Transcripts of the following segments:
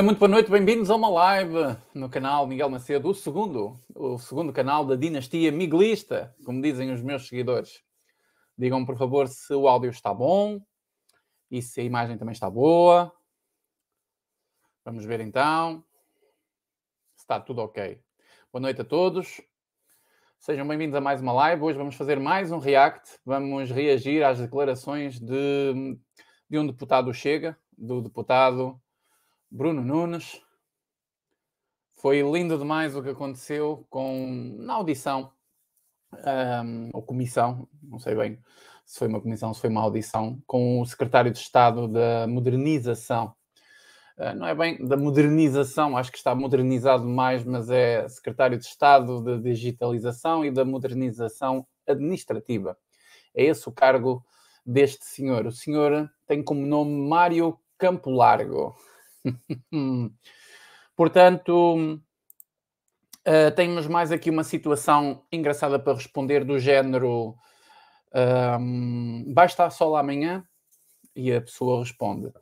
Ora, muito boa noite, bem-vindos a uma live no canal Miguel Macedo, o segundo, o segundo canal da dinastia miguelista, como dizem os meus seguidores. Digam por favor se o áudio está bom e se a imagem também está boa. Vamos ver então se está tudo ok. Boa noite a todos. Sejam bem-vindos a mais uma live. Hoje vamos fazer mais um react. Vamos reagir às declarações de, de um deputado Chega, do deputado Bruno Nunes. Foi lindo demais o que aconteceu com na audição um, ehm, ou comissão, não sei bem se foi uma comissão, se foi uma audição, com o secretário de Estado da Modernização. Uh, não é bem da modernização, acho que está modernizado mais, mas é secretário de Estado da Digitalização e da Modernização Administrativa. É esse o cargo deste senhor. O senhor tem como nome Mário Campo Largo. Portanto, uh, eh, temos mais aqui uma situação engraçada para responder do género um, ehm, vai estar sol amanhã? E a pessoa responde.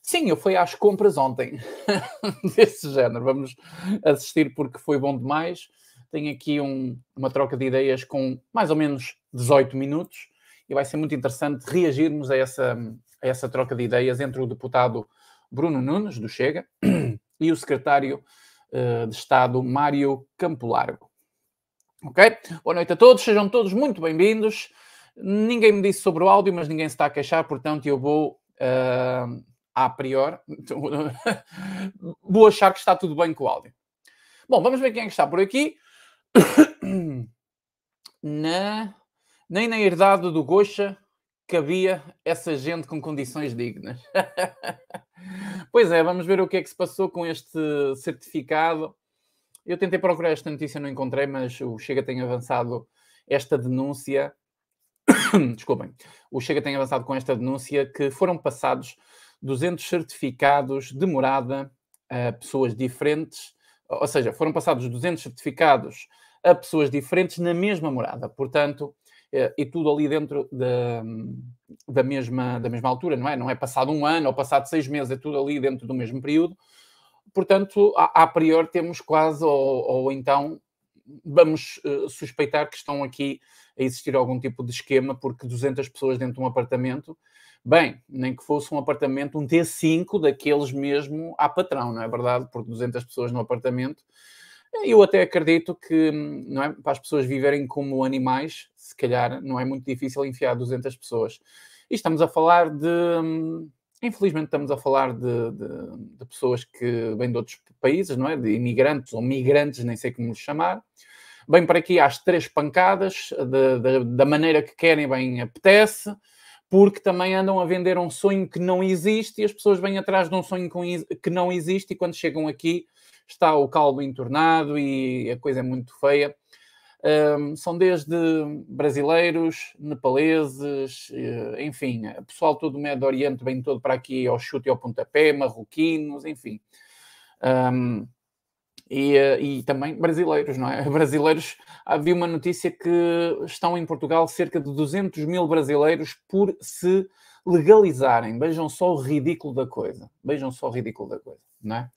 Sim, eu fui às compras ontem, desse género. Vamos assistir porque foi bom demais. Tenho aqui um, uma troca de ideias com mais ou menos 18 minutos e vai ser muito interessante reagirmos a essa, a essa troca de ideias entre o deputado Bruno Nunes, do Chega, e o secretário eh, de Estado, Mário Largo, Ok? Boa noite a todos, sejam todos muito bem-vindos. Ninguém me disse sobre o áudio, mas ninguém se está a queixar, portanto eu vou uh, a priori, vou achar que está tudo bem com o áudio. Bom, vamos ver quem é que está por aqui. Na, nem na herdade do Goxa que havia essa gente com condições dignas. pois é, vamos ver o que é que se passou com este certificado. Eu tentei procurar esta notícia, não encontrei, mas o Chega tem avançado esta denúncia. Desculpem, o Chega tem avançado com esta denúncia que foram passados 200 certificados de morada a pessoas diferentes, ou seja, foram passados 200 certificados a pessoas diferentes na mesma morada. Portanto, eh, e tudo ali dentro da, da, mesma, da mesma altura, não é? Não é passado um ano ou passado seis meses, é tudo ali dentro do mesmo período. Portanto, a, a priori temos quase, ou, ou então vamos uh, suspeitar que estão aqui a existir algum tipo de esquema, porque 200 pessoas dentro de um apartamento, bem, nem que fosse um apartamento, um T5 daqueles mesmo a patrão, não é verdade? Porque 200 pessoas no apartamento, eu até acredito que, não é? Para as pessoas viverem como animais, se calhar não é muito difícil enfiar 200 pessoas. E estamos a falar de. Hum, infelizmente, estamos a falar de, de, de pessoas que vêm de outros países, não é? De imigrantes ou migrantes, nem sei como lhes chamar. Vêm para aqui às três pancadas, de, da maneira que querem, bem apetece porque também andam a vender um sonho que não existe e as pessoas vêm atrás de um sonho que não existe e quando chegam aqui está o caldo entornado e a coisa é muito feia. Um, são desde brasileiros, nepaleses, eh, enfim, pessoal todo do Médio Oriente vem todo para aqui ao chute e ao pontapé, marroquinos, enfim. Um, e, eh, e, também brasileiros, não é? Brasileiros, havia uma notícia que estão em Portugal cerca de 200 mil brasileiros por se legalizarem. Vejam só o ridículo da coisa. Vejam só o ridículo da coisa, não é?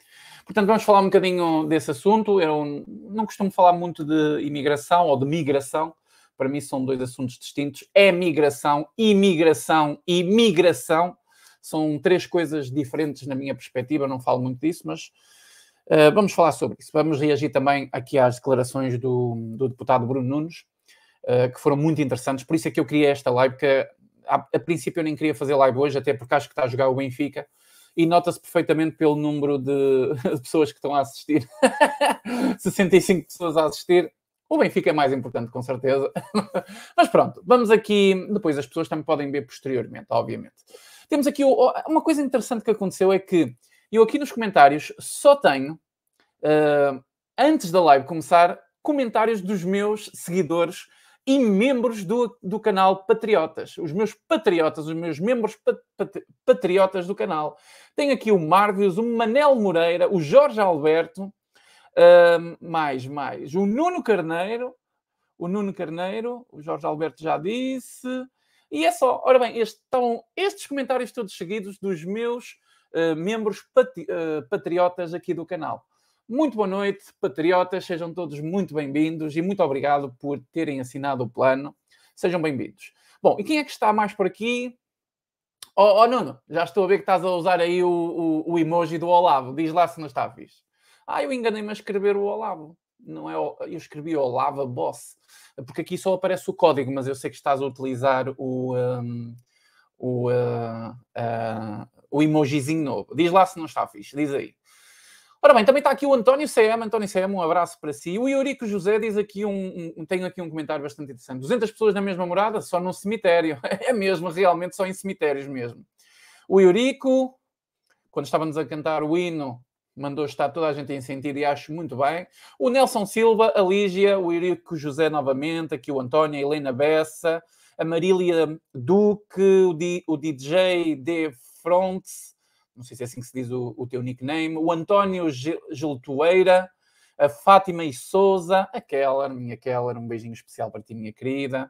Portanto, vamos falar um bocadinho desse assunto. Eu não costumo falar muito de imigração ou de migração. Para mim são dois assuntos distintos. É migração, imigração e migração. São três coisas diferentes na minha perspectiva. não falo muito disso, mas uh, vamos falar sobre isso. Vamos reagir também aqui às declarações do, do deputado Bruno Nunes, uh, que foram muito interessantes. Por isso é que eu queria esta live, porque a, a princípio eu nem queria fazer live hoje, até porque acho que está a jogar o Benfica e nota-se perfeitamente pelo número de pessoas que estão a assistir 65 pessoas a assistir. O Benfica é mais importante, com certeza. Mas pronto, vamos aqui. Depois as pessoas também podem ver posteriormente, obviamente. Temos aqui uma coisa interessante que aconteceu: é que eu aqui nos comentários só tenho, uh, antes da live começar, comentários dos meus seguidores e membros do, do canal Patriotas. Os meus patriotas, os meus membros pat, pat, patriotas do canal. Tenho aqui o Marvius, o Manel Moreira, o Jorge Alberto, uh, mais, mais, o Nuno Carneiro, o Nuno Carneiro, o Jorge Alberto já disse. E é só. Ora bem, este, estão estes comentários todos seguidos dos meus uh, membros uh, patriotas aqui do canal. Muito boa noite, patriotas, sejam todos muito bem-vindos e muito obrigado por terem assinado o plano. Sejam bem-vindos. Bom, e quem é que está mais por aqui? Oh, oh Nuno, já estou a ver que estás a usar aí o, o, o emoji do Olavo. Diz lá se não está fixe. Ah, eu enganei-me a escrever o Olavo. Não é, eu escrevi Olava Boss, porque aqui só aparece o código, mas eu sei que estás a utilizar o, um, o, uh, uh, o emojizinho novo. Diz lá se não está fixe, diz aí. Ora bem, também está aqui o António CM. António CM, um abraço para si. O Eurico José diz aqui um, um, Tenho aqui um comentário bastante interessante. 200 pessoas na mesma morada, só num cemitério. É mesmo, realmente, só em cemitérios mesmo. O Eurico, quando estávamos a cantar o hino, mandou estar toda a gente em sentido e acho muito bem. O Nelson Silva, a Lígia, o Eurico José novamente, aqui o António, a Helena Bessa, a Marília Duque, o, D, o DJ De Frontes não sei se é assim que se diz o, o teu nickname, o António Geltoeira, a Fátima e Souza, a Keller, minha Keller, um beijinho especial para ti, minha querida.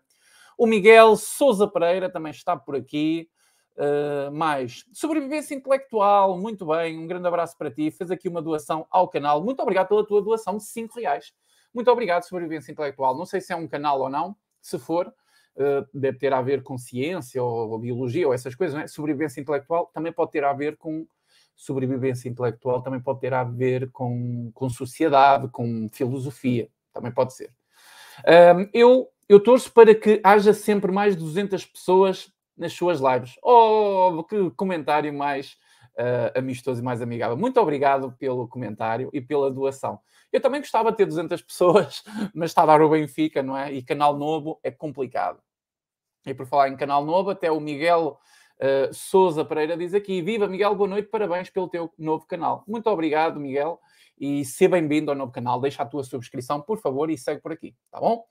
O Miguel Souza Pereira também está por aqui. Uh, mais sobrevivência intelectual, muito bem, um grande abraço para ti. Fez aqui uma doação ao canal. Muito obrigado pela tua doação de 5 reais. Muito obrigado, sobrevivência intelectual. Não sei se é um canal ou não, se for, eh, deve ter a ver com ciência ou, ou biologia ou essas coisas, é? sobrevivência intelectual também pode ter a ver com sobrevivência intelectual, também pode ter a ver com, com sociedade, com filosofia, também pode ser. Um, eu, eu torço para que haja sempre mais de 200 pessoas nas suas lives. Oh, que comentário mais uh, amistoso e mais amigável. Muito obrigado pelo comentário e pela doação. Eu também gostava de ter 200 pessoas, mas está a dar o Benfica, não é? E Canal Novo é complicado. E por falar em Canal Novo, até o Miguel uh, eh, Souza Pereira diz aqui: Viva Miguel, boa noite, parabéns pelo teu novo canal. Muito obrigado, Miguel, e seja bem-vindo ao novo canal. Deixa a tua subscrição, por favor, e segue por aqui, tá bom?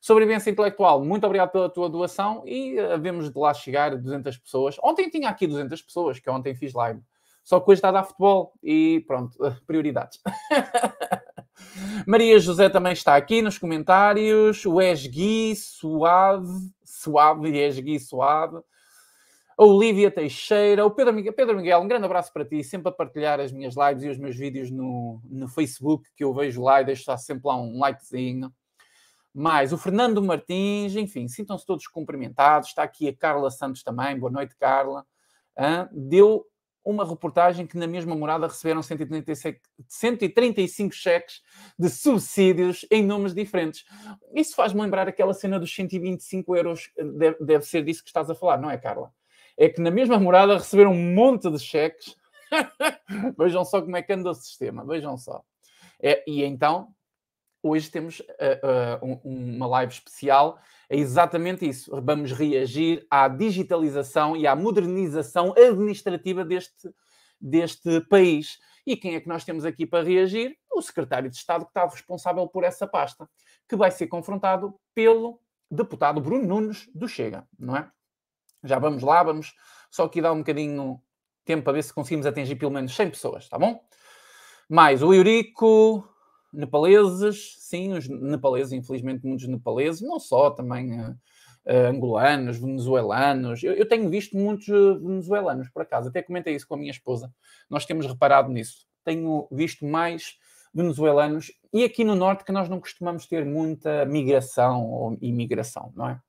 Sobrevivência intelectual, muito obrigado pela tua doação e eh, vemos de lá chegar 200 pessoas. Ontem tinha aqui 200 pessoas, que ontem fiz live. Só que hoje está a dar futebol e pronto, prioridades. Maria José também está aqui nos comentários. O Esgui Suave, Suave, Esgui Suave. A Olivia Teixeira, o Pedro Miguel, Pedro Miguel, um grande abraço para ti, sempre a partilhar as minhas lives e os meus vídeos no, no Facebook, que eu vejo lá e deixo sempre lá um likezinho mais o Fernando Martins, enfim, sintam-se todos cumprimentados. Está aqui a Carla Santos também. Boa noite, Carla. deu uma reportagem que na mesma morada receberam 135, cheques de subsídios em nomes diferentes. Isso faz-me lembrar aquela cena dos 125 euros, eh, deve, deve ser disso que estás a falar, não é, Carla? É que na mesma morada receberam um monte de cheques. vejam só como é que anda o sistema, vejam só. É, e então, hoje temos uh, uh, um, uma live especial. É exatamente isso. Vamos reagir à digitalização e à modernização administrativa deste, deste país. E quem é que nós temos aqui para reagir? O secretário de Estado que está responsável por essa pasta, que vai ser confrontado pelo deputado Bruno Nunes do Chega, não é? Já vamos lá, vamos só aqui dar um bocadinho tempo para ver se conseguimos atingir pelo menos 100 pessoas, tá bom? Mais o Eurico, nepaleses, sim, os nepaleses, infelizmente, muitos nepaleses, não só, também uh, angolanos, venezuelanos. Eu, eu, tenho visto muitos eh, venezuelanos, por acaso, até comentei isso com a minha esposa. Nós temos reparado nisso. Tenho visto mais venezuelanos e aqui no Norte que nós não costumamos ter muita migração ou imigração, não é?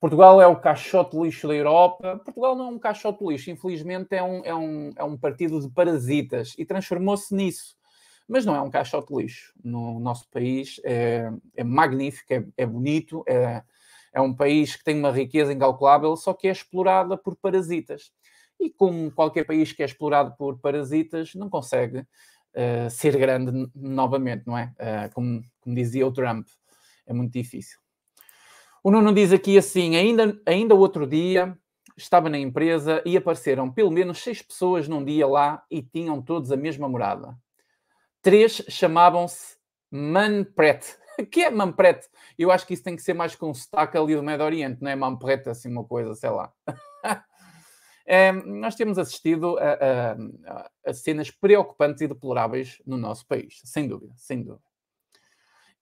Portugal é o caixote lixo da Europa. Portugal não é um caixote lixo, infelizmente é um, é um, é um partido de parasitas e transformou-se nisso mas não é um caixote lixo. No nosso país é, é magnífico, é, é bonito, é, é um país que tem uma riqueza incalculável, só que é explorada por parasitas. E como qualquer país que é explorado por parasitas, não consegue uh, ser grande novamente, não é? Uh, como, como dizia o Trump, é muito difícil. O Nuno diz aqui assim: ainda, ainda outro dia estava na empresa e apareceram pelo menos seis pessoas num dia lá e tinham todos a mesma morada. Três chamavam-se Manpret. que é Manpret? Eu acho que isso tem que ser mais com um sotaque ali do Médio Oriente, não é Manpret, assim uma coisa, sei lá. é, nós temos assistido a, a, a cenas preocupantes e deploráveis no nosso país, sem dúvida, sem dúvida.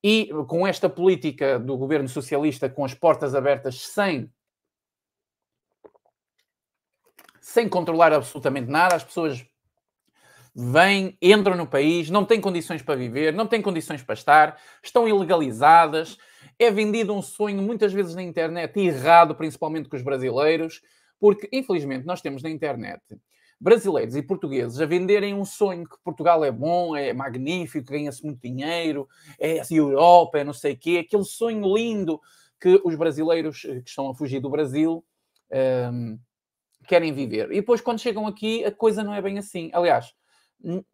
E com esta política do governo socialista, com as portas abertas sem sem controlar absolutamente nada, as pessoas vêm, entram no país, não têm condições para viver, não têm condições para estar, estão ilegalizadas. É vendido um sonho, muitas vezes na internet, errado, principalmente com os brasileiros, porque, infelizmente, nós temos na internet brasileiros e portugueses a venderem um sonho que Portugal é bom, é magnífico, ganha-se muito dinheiro, é assim, Europa, é não sei o quê, aquele sonho lindo que os brasileiros eh, que estão a fugir do Brasil um, ehm, querem viver. E depois, quando chegam aqui, a coisa não é bem assim. Aliás,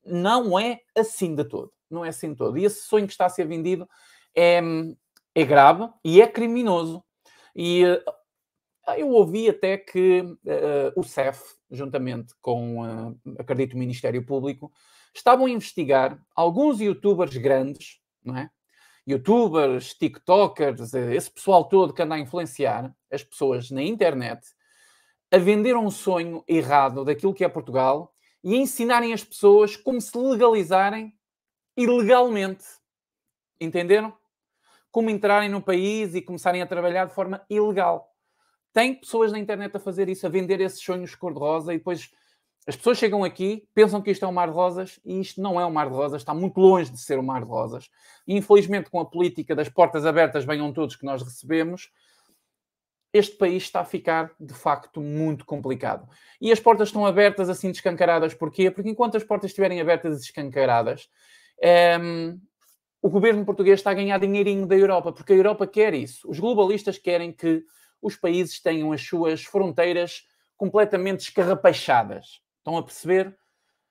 não é assim de todo. Não é assim de todo. E esse sonho que está a ser vendido é, é grave e é criminoso. E eh, eu ouvi até que uh, o CEF, juntamente com, uh, acredito, o Ministério Público, estavam a investigar alguns youtubers grandes, não é? Youtubers, TikTokers, esse pessoal todo que anda a influenciar as pessoas na internet, a vender um sonho errado daquilo que é Portugal e ensinarem as pessoas como se legalizarem ilegalmente. Entenderam? Como entrarem no país e começarem a trabalhar de forma ilegal. Tem pessoas na internet a fazer isso, a vender esses sonhos cor-de-rosa e depois as pessoas chegam aqui, pensam que isto é um mar de rosas e isto não é um mar de rosas, está muito longe de ser um mar de rosas. E infelizmente, com a política das portas abertas venham todos que nós recebemos, este país está a ficar de facto muito complicado. E as portas estão abertas assim descancaradas, porquê? Porque enquanto as portas estiverem abertas e descancaradas, um, ehm, o governo português está a ganhar dinheirinho da Europa, porque a Europa quer isso. Os globalistas querem que os países tenham as suas fronteiras completamente escarrapachadas. Estão a perceber?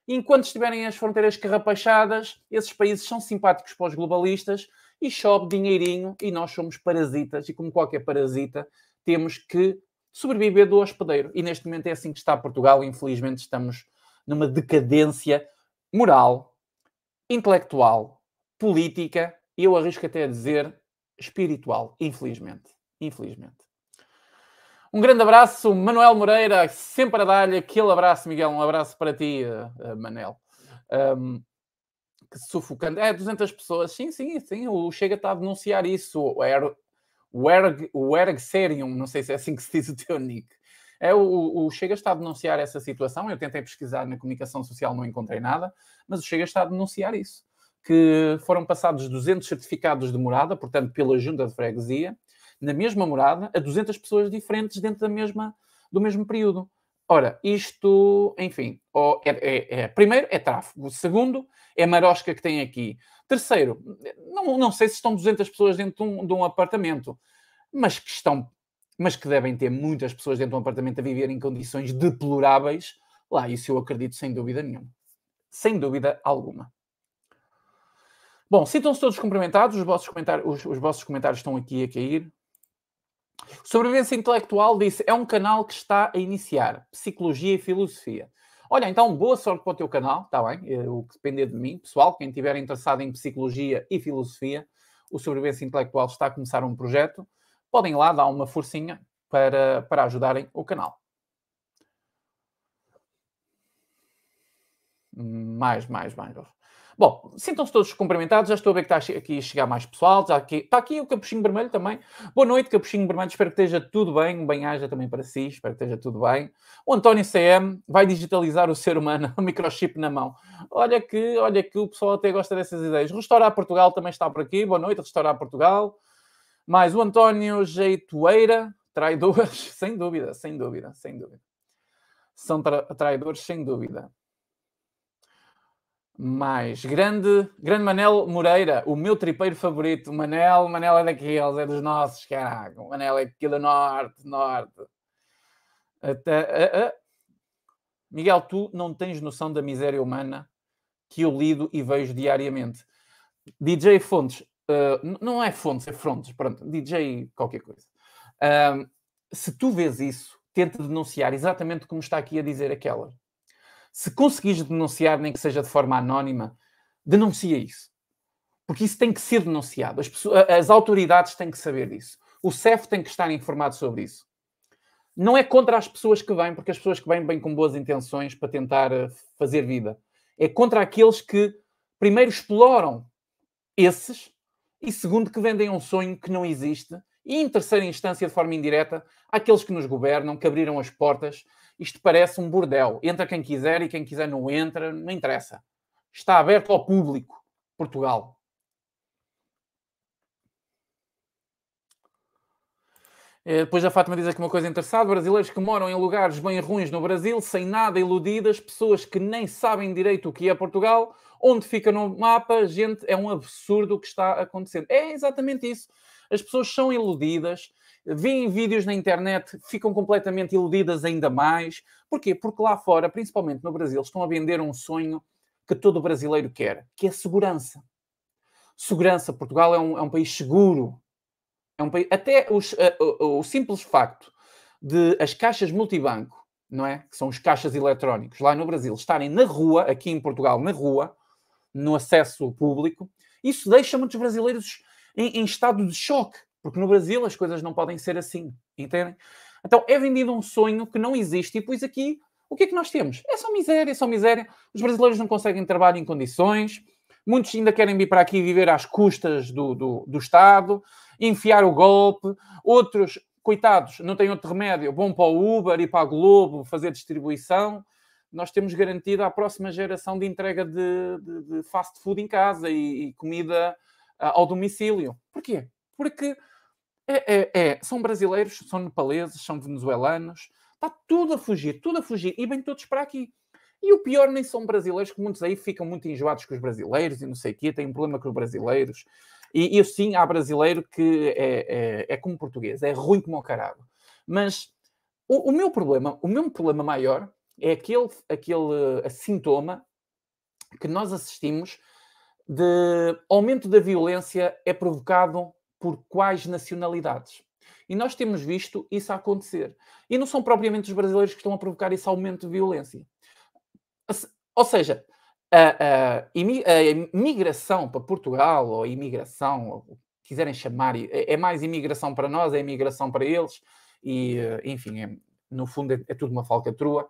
E enquanto estiverem as fronteiras escarrapachadas, esses países são simpáticos para os globalistas e sobe dinheirinho e nós somos parasitas. E como qualquer parasita, temos que sobreviver do hospedeiro. E neste momento é assim que está Portugal. Infelizmente estamos numa decadência moral, intelectual, política e eu arrisco até a dizer espiritual. Infelizmente. Infelizmente. Um grande abraço, Manuel Moreira, sempre a dar-lhe aquele abraço, Miguel. Um abraço para ti, eh, Manel. Um, que sufocante. É, 200 pessoas. Sim, sim, sim. O Chega está a denunciar isso. A, o, Erg, o não sei se é assim que se diz o teu nick. É, o, o Chega está a denunciar essa situação. Eu tentei pesquisar na comunicação social, não encontrei nada, mas o Chega está a denunciar isso. Que foram passados 200 certificados de morada, portanto, pela junta de freguesia, na mesma morada, a 200 pessoas diferentes dentro da mesma, do mesmo período. Ora, isto, enfim, é, é, é, primeiro é tráfego, segundo é marosca que tem aqui. Terceiro, não, não sei se estão 200 pessoas dentro de um, de um apartamento, mas que estão, mas que devem ter muitas pessoas dentro de um apartamento a viver em condições deploráveis lá. Isso eu acredito sem dúvida nenhuma. Sem dúvida alguma. Bom, sintam-se todos cumprimentados, os vossos, os, os vossos comentários estão aqui a cair. Sobrevivência Intelectual disse: é um canal que está a iniciar psicologia e filosofia. Olha, então, boa sorte para o teu canal, está bem? Eh, o que depender de mim, pessoal, quem estiver interessado em psicologia e filosofia, o Sobrevivência Intelectual está a começar um projeto. Podem lá dar uma forcinha para, para ajudarem o canal. Mais, mais, mais. Bom, sintam-se todos cumprimentados. Já estou a ver que está aqui a chegar mais pessoal. Está aqui, está aqui o Capuchinho Vermelho também. Boa noite, Capuchinho Vermelho. Espero que esteja tudo bem. Um bem-aja também para si. Espero que esteja tudo bem. O António CM vai digitalizar o ser humano, o microchip na mão. Olha que, olha que o pessoal até gosta dessas ideias. Restaurar Portugal também está por aqui. Boa noite, Restaurar Portugal. Mais o António Jeitoeira. Traidores, sem dúvida, sem dúvida, sem dúvida. São tra traidores, sem dúvida mais. Grande, grande Manel Moreira, o meu tripeiro favorito. Manel, Manel é daqueles, é dos nossos, caraca. Manel é aqui norte, norte. Até, uh, uh. Miguel, tu não tens noção da miséria humana que eu lido e vejo diariamente. DJ Fontes, uh, não é Fontes, é Frontes, pronto, DJ qualquer coisa. se tu vês isso, tenta denunciar exatamente como está aqui a dizer aquela se conseguires denunciar, nem que seja de forma anónima, denuncia isso. Porque isso tem que ser denunciado. As, pessoas, as autoridades têm que saber disso. O CEF tem que estar informado sobre isso. Não é contra as pessoas que vêm, porque as pessoas que vêm vêm com boas intenções para tentar eh, fazer vida. É contra aqueles que, primeiro, exploram esses e, segundo, que vendem um sonho que não existe e, em terceira instância, de forma indireta, aqueles que nos governam, que abriram as portas isto parece um bordel. Entra quem quiser e quem quiser não entra, não interessa. Está aberto ao público, Portugal. Eh, depois a Fátima diz aqui uma coisa interessante: brasileiros que moram em lugares bem ruins no Brasil, sem nada iludidas, pessoas que nem sabem direito o que é Portugal, onde fica no mapa, gente, é um absurdo o que está acontecendo. É exatamente isso. As pessoas são iludidas, veem vídeos na internet, ficam completamente iludidas ainda mais. Porquê? Porque lá fora, principalmente no Brasil, estão a vender um sonho que todo brasileiro quer, que é segurança. Segurança. Portugal é um, é um país seguro. É um país, até os, uh, o simples facto de as caixas multibanco, não é? Que são os caixas eletrónicos lá no Brasil, estarem na rua, aqui em Portugal, na rua, no acesso público, isso deixa muitos brasileiros em, em estado de choque. Porque no Brasil as coisas não podem ser assim, entendem? Então é vendido um sonho que não existe e pois aqui o que é que nós temos? É só miséria, é só miséria. Os brasileiros não conseguem trabalho em condições, muitos ainda querem vir para aqui viver às custas do, do, do Estado, enfiar o golpe, outros, coitados, não têm outro remédio, bom para o Uber e para a Globo fazer distribuição. Nós temos garantido à próxima geração de entrega de, de, de fast food em casa e, e comida ah, ao domicílio. Porquê? Porque é, é, é. São brasileiros, são nepaleses, são venezuelanos. Está tudo a fugir, tudo a fugir. E bem todos para aqui. E o pior nem são brasileiros, que muitos aí ficam muito enjoados com os brasileiros e não sei o quê, têm um problema com os brasileiros. E eu sim, há brasileiro que é, é, é como português, é ruim como o caralho. Mas o, o, meu problema, o meu problema maior é aquele, aquele sintoma que nós assistimos de aumento da violência é provocado por quais nacionalidades. E nós temos visto isso acontecer. E não são propriamente os brasileiros que estão a provocar esse aumento de violência. Ou seja, a, a, a migração para Portugal, ou imigração, ou quiserem chamar, é, é mais imigração para nós, é imigração para eles, e eh, enfim, é, no fundo é, é, tudo uma falcatrua.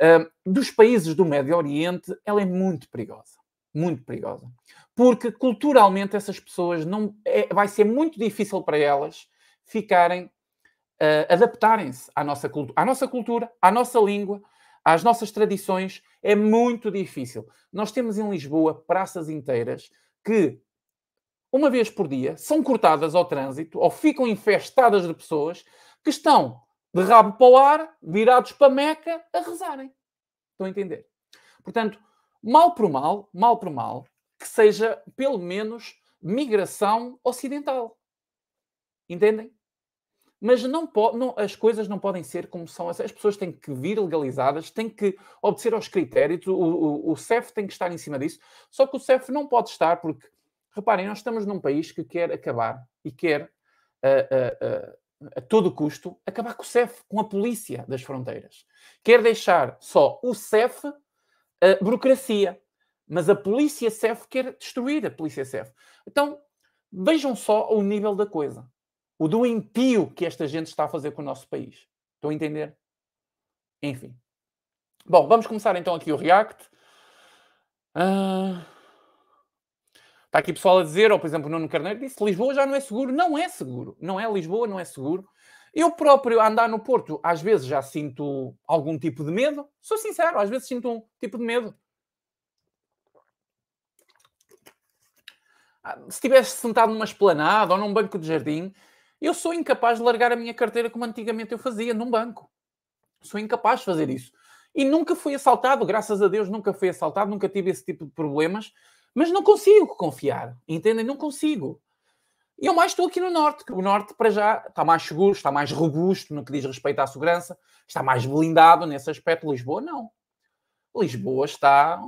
Uh, dos países do Médio Oriente, ela é muito perigosa muito perigosa. Porque culturalmente essas pessoas não é, vai ser muito difícil para elas ficarem uh, adaptarem-se à nossa, à nossa cultura, à nossa língua, às nossas tradições. É muito difícil. Nós temos em Lisboa praças inteiras que uma vez por dia são cortadas ao trânsito ou ficam infestadas de pessoas que estão de rabo para o ar, virados para Meca, a rezarem. Estão a entender? Portanto, Mal por mal, mal por mal, que seja pelo menos migração ocidental. Entendem? Mas não, não as coisas não podem ser como são. As pessoas têm que vir legalizadas, têm que obedecer aos critérios, o, o, o CEF tem que estar em cima disso. Só que o CEF não pode estar, porque, reparem, nós estamos num país que quer acabar e quer, eh, eh, eh, a todo custo, acabar com o CEF, com a polícia das fronteiras. Quer deixar só o CEF a burocracia. Mas a polícia CEF quer destruir a polícia CEF. Então, vejam só o nível da coisa. O do impio que esta gente está a fazer com o nosso país. Estão a entender? Enfim. Bom, vamos começar então aqui o React. Uh... Ah, está aqui pessoal a dizer, ou por exemplo, o Nuno Carneiro disse: Lisboa já não é seguro. Não é seguro. Não é Lisboa, não é seguro. Eu próprio, a andar no Porto, às vezes já sinto algum tipo de medo. Sou sincero, às vezes sinto um tipo de medo. Ah, se estivesse sentado numa esplanada ou num banco de jardim, eu sou incapaz de largar a minha carteira como antigamente eu fazia, num banco. Sou incapaz de fazer isso. E nunca fui assaltado, graças a Deus nunca fui assaltado, nunca tive esse tipo de problemas, mas não consigo confiar, entendem? Não consigo. E eu mais estou aqui no Norte, que o Norte, para já, está mais seguro, está mais robusto no que diz respeito à segurança, está mais blindado nesse aspecto. Lisboa, não. Lisboa está.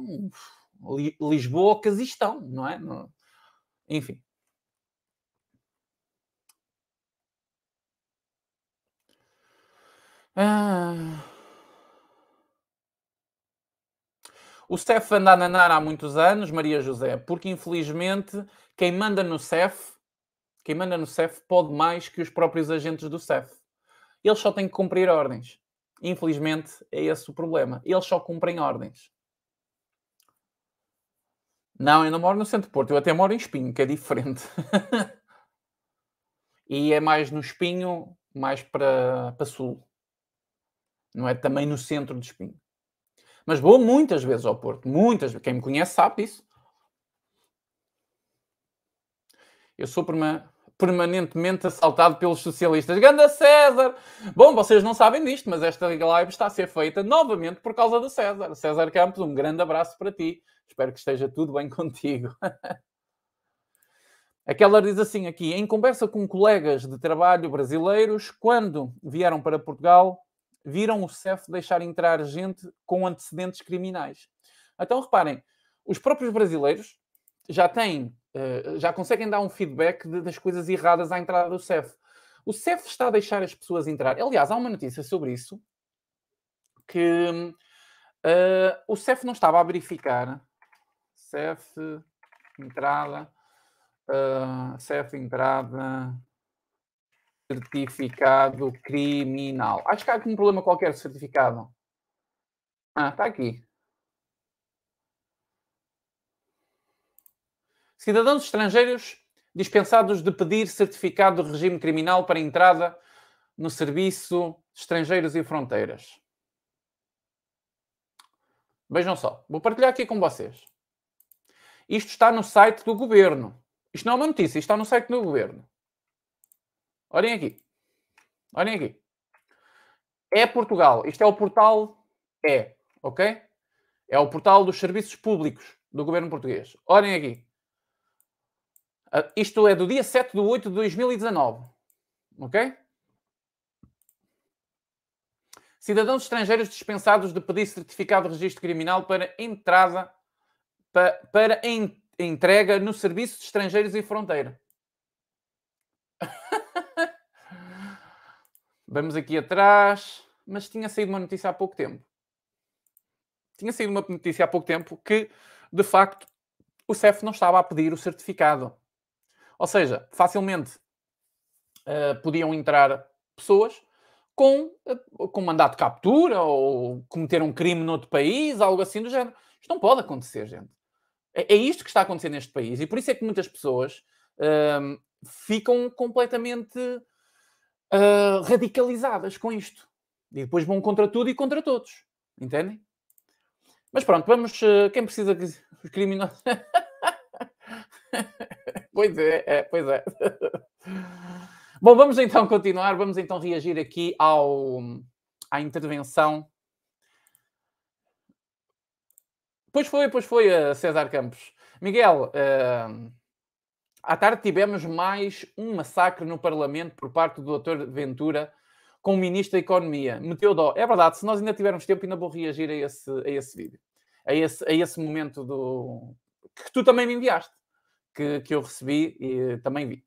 Lisboa, casistão, não é? Enfim. Ah. O CEF anda a nanar há muitos anos, Maria José, porque infelizmente quem manda no CEF quem manda no CEF pode mais que os próprios agentes do CEF. Eles só têm que cumprir ordens. Infelizmente, é esse o problema. Eles só cumprem ordens. Não, eu não moro no centro do Porto. Eu até moro em Espinho, que é diferente. e é mais no Espinho, mais para, para Sul. Não é também no centro de Espinho. Mas vou muitas vezes ao Porto. Muitas. Quem me conhece sabe disso. Eu sou por uma permanentemente assaltado pelos socialistas. Ganda César! Bom, vocês não sabem disto, mas esta live está a ser feita novamente por causa do César. César Campos, um grande abraço para ti. Espero que esteja tudo bem contigo. Aquela diz assim aqui: em conversa com colegas de trabalho brasileiros, quando vieram para Portugal, viram o CEF deixar entrar gente com antecedentes criminais. Então reparem, os próprios brasileiros já têm eh, já conseguem dar um feedback de, das coisas erradas à entrada do CEF. O CEF está a deixar as pessoas entrar. Aliás, há uma notícia sobre isso que uh, o CEF não estava a verificar. CEF entrada, uh, eh, CEF entrada, certificado criminal. Acho que há aqui um problema qualquer de certificado. Ah, está aqui. Cidadãos estrangeiros dispensados de pedir certificado de regime criminal para entrada no serviço Estrangeiros e Fronteiras. Vejam só, vou partilhar aqui com vocês. Isto está no site do governo. Isto não é uma notícia, isto está no site do governo. Olhem aqui. Olhem aqui. É Portugal. Isto é o portal E, ok? É o portal dos serviços públicos do governo português. Olhem aqui. Uh, isto é do dia 7 de 8 de 2019. Ok? Cidadãos estrangeiros dispensados de pedir certificado de registro criminal para entrada, para, para en, entrega no Serviço de Estrangeiros e Fronteira. Vamos aqui atrás. Mas tinha saído uma notícia há pouco tempo. Tinha saído uma notícia há pouco tempo que, de facto, o CEF não estava a pedir o certificado. Ou seja, facilmente uh, podiam entrar pessoas com, uh, com mandato de captura ou cometer um crime noutro país, algo assim do género. Isto não pode acontecer, gente. É, é isto que está acontecendo neste país e por isso é que muitas pessoas uh, ficam completamente eh, radicalizadas com isto. E depois vão contra tudo e contra todos. Entendem? Mas pronto, vamos. Quem precisa. Os criminosos. pois é, é, pois é. Bom, vamos então continuar, vamos então reagir aqui ao, à intervenção. Pois foi, pois foi, eh, César Campos. Miguel, uh, à tarde tivemos mais um massacre no Parlamento por parte do Dr. Ventura com o Ministro da Economia. Meteu dó. É verdade, se nós ainda tivermos tempo, ainda vou reagir a esse, a esse vídeo, a esse, a esse momento do que tu também me enviaste que, que eu recebi e também vi.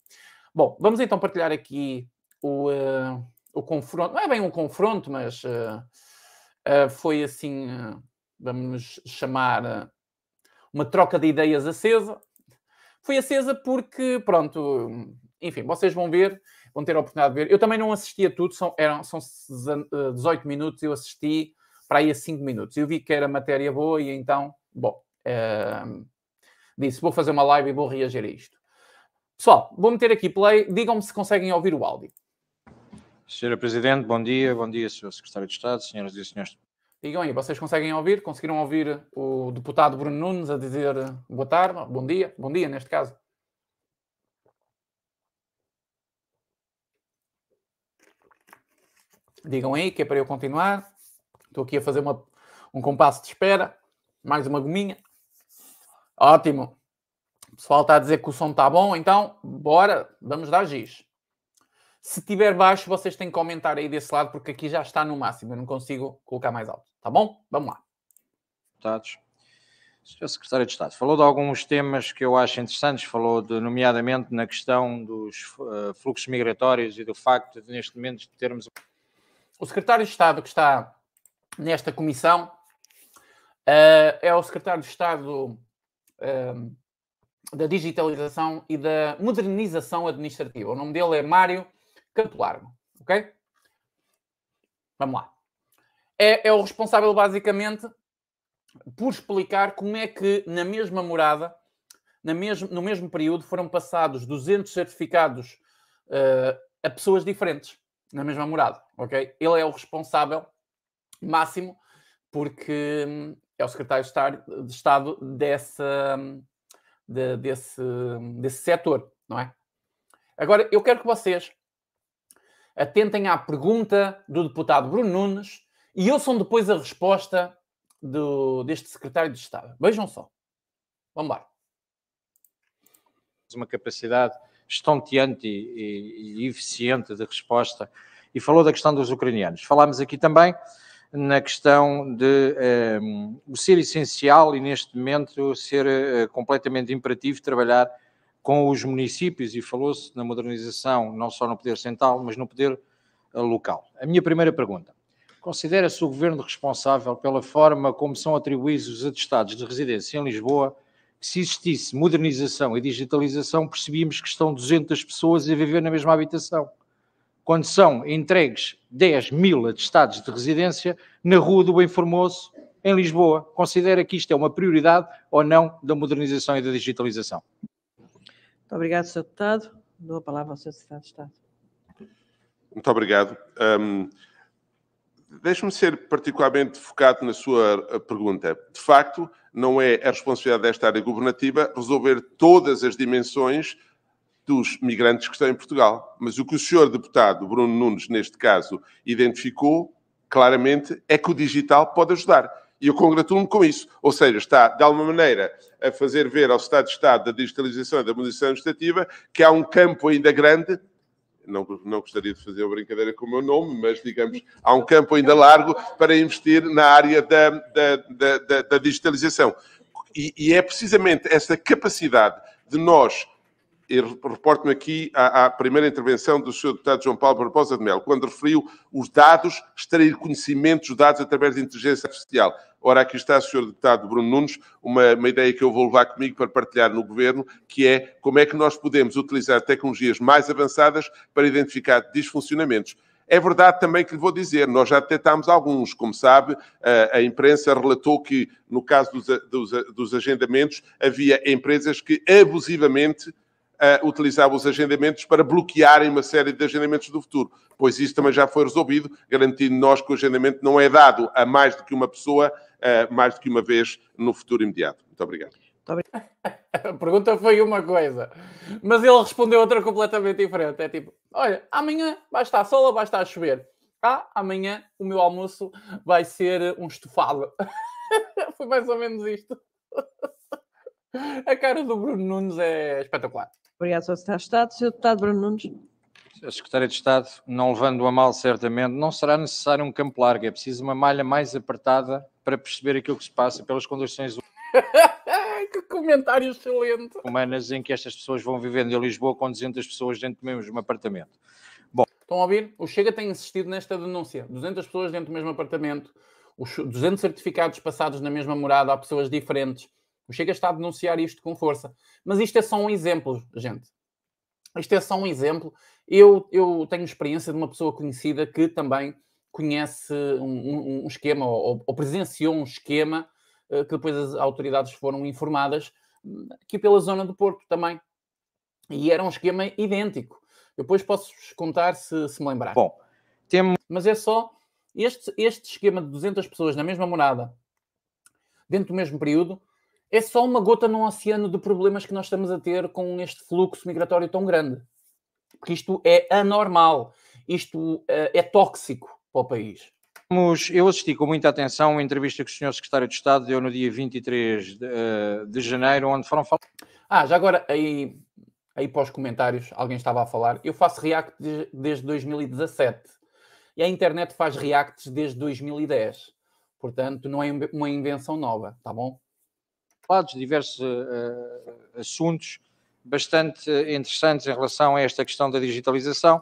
Bom, vamos então partilhar aqui o, uh, o confronto. Não é bem um confronto, mas uh, uh, foi assim, vamos chamar, uma troca de ideias acesa. Foi acesa porque, pronto, enfim, vocês vão ver, vão ter a oportunidade de ver. Eu também não assisti a tudo, são, eram, são 18 minutos, eu assisti para aí a 5 minutos. Eu vi que era matéria boa e então, bom, uh, disse: vou fazer uma live e vou reagir a isto. Pessoal, vou meter aqui play. Digam-me se conseguem ouvir o áudio. Senhora Presidente, bom dia. Bom dia, Sr. Secretário de Estado, senhoras e senhores. Digam aí, vocês conseguem ouvir? Conseguiram ouvir o deputado Bruno Nunes a dizer boa tarde, bom dia, bom dia neste caso? Digam aí que é para eu continuar. Estou aqui a fazer uma, um compasso de espera, mais uma gominha. Ótimo. O pessoal está a dizer que o som está bom, então bora, vamos dar giz. Se tiver baixo, vocês têm que comentar aí desse lado, porque aqui já está no máximo. Eu não consigo colocar mais alto. Tá bom? Vamos lá. Deputados. Sr. Secretário de Estado, falou de alguns temas que eu acho interessantes, falou de, nomeadamente na questão dos uh, fluxos migratórios e do facto de, neste momento, termos. O Secretário de Estado que está nesta comissão uh, é o Secretário de Estado um, ehm, da digitalização e da modernização administrativa. O nome dele é Mário Campolargo, ok? Vamos lá. É, é o responsável, basicamente, por explicar como é que na mesma morada, na mesmo, no mesmo período, foram passados 200 certificados uh, a pessoas diferentes na mesma morada, ok? Ele é o responsável máximo porque hum, é o secretário de Estado dessa, de, desse, desse setor, não é? Agora, eu quero que vocês atentem à pergunta do deputado Bruno Nunes e ouçam depois a resposta do, deste secretário de Estado. Vejam só. Vamos lá. Uma capacidade estonteante e, e, e eficiente de resposta. E falou da questão dos ucranianos. Falámos aqui também na questão de um, ehm, ser essencial e neste momento ser eh, completamente imperativo trabalhar com os municípios e falou-se na modernização não só no poder central, mas no poder eh, local. A minha primeira pergunta. Considera-se o governo responsável pela forma como são atribuídos os atestados de residência em Lisboa? Que se existisse modernização e digitalização, percebíamos que estão 200 pessoas a viver na mesma habitação quando são entregues 10 mil atestados de residência na Rua do Bem Formoso, em Lisboa. Considera que isto é uma prioridade ou não da modernização e da digitalização? Muito obrigado, Sr. Deputado. Dou a palavra ao Sr. Secretário de Estado. Muito obrigado. Um, Deixe-me ser particularmente focado na sua eh, pergunta. De facto, não é a responsabilidade desta área governativa resolver todas as dimensões dos migrantes que estão em Portugal. Mas o que o senhor deputado Bruno Nunes, neste caso, identificou claramente é que o digital pode ajudar. E eu congratulo-me com isso. Ou seja, está, de alguma maneira, a fazer ver ao Estado de Estado da digitalização e da munição administrativa que há um campo ainda grande não, não, gostaria de fazer uma brincadeira com o meu nome, mas digamos, há um campo ainda largo para investir na área da, da, da, da digitalização. E, e, é precisamente essa capacidade de nós e reporto-me aqui à, à, primeira intervenção do Sr. Deputado João Paulo Barbosa de Melo, quando referiu os dados, extrair conhecimentos dos dados através de inteligência artificial. Ora, aqui está, Sr. Deputado Bruno Nunes, uma, uma ideia que eu vou levar comigo para partilhar no Governo, que é como é que nós podemos utilizar tecnologias mais avançadas para identificar disfuncionamentos. É verdade também que lhe vou dizer, nós já detectámos alguns. Como sabe, a imprensa relatou que, no caso dos, dos, dos agendamentos, havia empresas que abusivamente uh, utilizar os agendamentos para bloquearem uma série de agendamentos do futuro. Pois isso também já foi resolvido, garantindo nós que o agendamento não é dado a mais do que uma pessoa, uh, mais do que uma vez no futuro imediato. Muito obrigado. Muito obrigado. A pergunta foi uma coisa, mas ele respondeu outra completamente diferente. É tipo: olha, amanhã vai estar sol ou vai estar a chover? Ah, amanhã o meu almoço vai ser um estofado. foi mais ou menos isto. A cara do Bruno Nunes é espetacular. Obrigado, Sr. Secretário de Estado. Sr. Deputado Bruno Nunes. Sr. Secretário de Estado, não levando a mal, certamente, não será necessário um campo largo, é preciso uma malha mais apertada para perceber aquilo que se passa pelas condições. que comentário excelente! Humanas em que estas pessoas vão vivendo em Lisboa com 200 pessoas dentro do mesmo apartamento. Bom. Estão a ouvir? O Chega tem insistido nesta denúncia: 200 pessoas dentro do mesmo apartamento, os 200 certificados passados na mesma morada a pessoas diferentes o Chega está a denunciar isto com força. Mas isto é só um exemplo, gente. Isto é só um exemplo. Eu, eu tenho experiência de uma pessoa conhecida que também conhece um, um esquema ou, ou, presenciou um esquema eh, que depois as autoridades foram informadas hum, aqui pela zona do Porto também. E era um esquema idêntico. Eu depois posso-vos contar se, se me lembrar. Bom, temos... Mas é só este, este esquema de 200 pessoas na mesma morada, dentro do mesmo período, é só uma gota num oceano de problemas que nós estamos a ter com este fluxo migratório tão grande. Porque isto é anormal, isto uh, é tóxico para o país. Eu assisti com muita atenção a entrevista que o Sr. Secretário de Estado deu no dia 23 de, eh, de janeiro, onde foram falar. Ah, já agora, aí, aí para os comentários, alguém estava a falar. Eu faço React de, desde 2017 e a internet faz Reacts desde 2010. Portanto, não é uma invenção nova, tá bom? diversos eh, eh, assuntos bastante eh, interessantes em relação a esta questão da digitalização.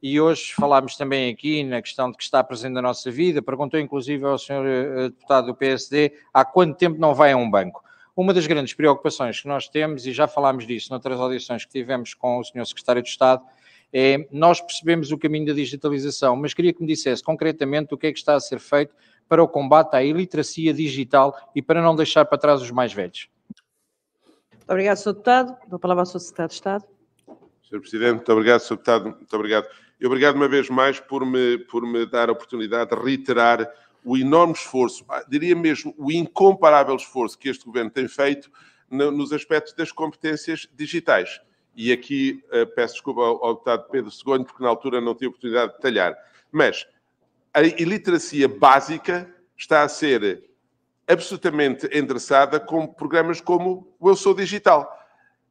E hoje falámos também aqui na questão de que está presente na nossa vida. Perguntou inclusive ao senhor deputado do PSD há quanto tempo não vai a um banco. Uma das grandes preocupações que nós temos, e já falámos disso noutras audições que tivemos com o senhor secretário de Estado, é nós percebemos o caminho da digitalização, mas queria que me dissesse concretamente o que é que está a ser feito para o combate à iliteracia digital e para não deixar para trás os mais velhos. Muito obrigado, Sr. Deputado. Dou a palavra ao Sr. Secretário de Estado. Sr. Presidente, muito obrigado, Sr. Deputado, muito obrigado. E obrigado uma vez mais por me, por me dar a oportunidade de reiterar o enorme esforço, ah, diria mesmo o incomparável esforço que este governo tem feito nos aspectos das competências digitais. E aqui ah, peço desculpa ao, ao deputado Pedro II, porque na altura não tive oportunidade de detalhar. Mas a iliteracia básica está a ser absolutamente endereçada com programas como o Eu Sou Digital.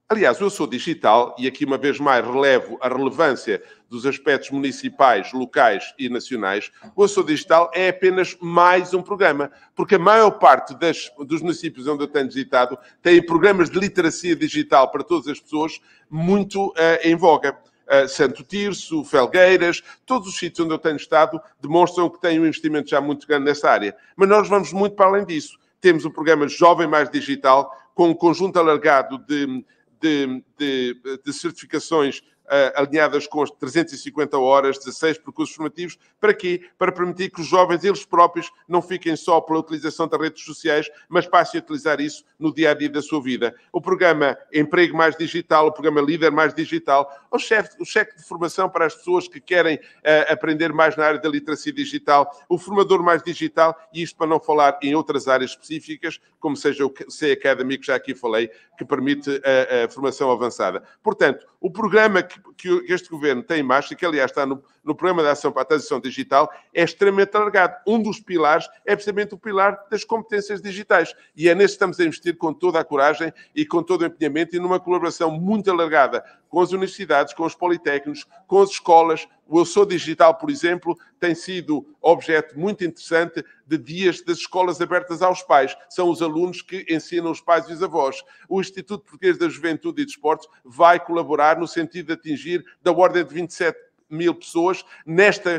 Aliás, o eu sou digital e aqui uma vez mais relevo a relevância dos aspectos municipais, locais e nacionais. O Eu Sou Digital é apenas mais um programa, porque a maior parte das, dos municípios onde eu tenho visitado têm programas de literacia digital para todas as pessoas muito uh, em voga. Eh, Santo Tirso, Felgueiras, todos os sítios onde eu tenho estado demonstram que têm um investimento já muito grande nessa área. Mas nós vamos muito para além disso. Temos o programa Jovem Mais Digital, com um conjunto alargado de, de, de, de certificações eh, alinhadas com as 350 horas, 16 percursos formativos. Para quê? Para permitir que os jovens, eles próprios, não fiquem só pela utilização das redes sociais, mas passem a utilizar isso no dia a dia da sua vida. O programa Emprego Mais Digital, o programa Líder Mais Digital, o, é chefe, o cheque de formação para as pessoas que querem uh, aprender mais na área da literacia digital, o formador mais digital, e isto para não falar em outras áreas específicas, como seja o C Academy, que já aqui falei, que permite a, eh, a formação avançada. Portanto, o programa que que, que este governo tem em marcha, que aliás está no, no programa de ação para a transição digital, é extremamente alargado. Um dos pilares é precisamente o pilar das competências digitais. E é nesse que estamos a investir com toda a coragem e com todo o empenhamento e numa colaboração muito alargada com as universidades, com os politécnicos, com as escolas. O Eu Sou Digital, por exemplo, tem sido objeto muito interessante de dias das escolas abertas aos pais. São os alunos que ensinam os pais e os avós. O Instituto Português da Juventude e Desportos vai colaborar no sentido de atingir da ordem de 27 mil pessoas neste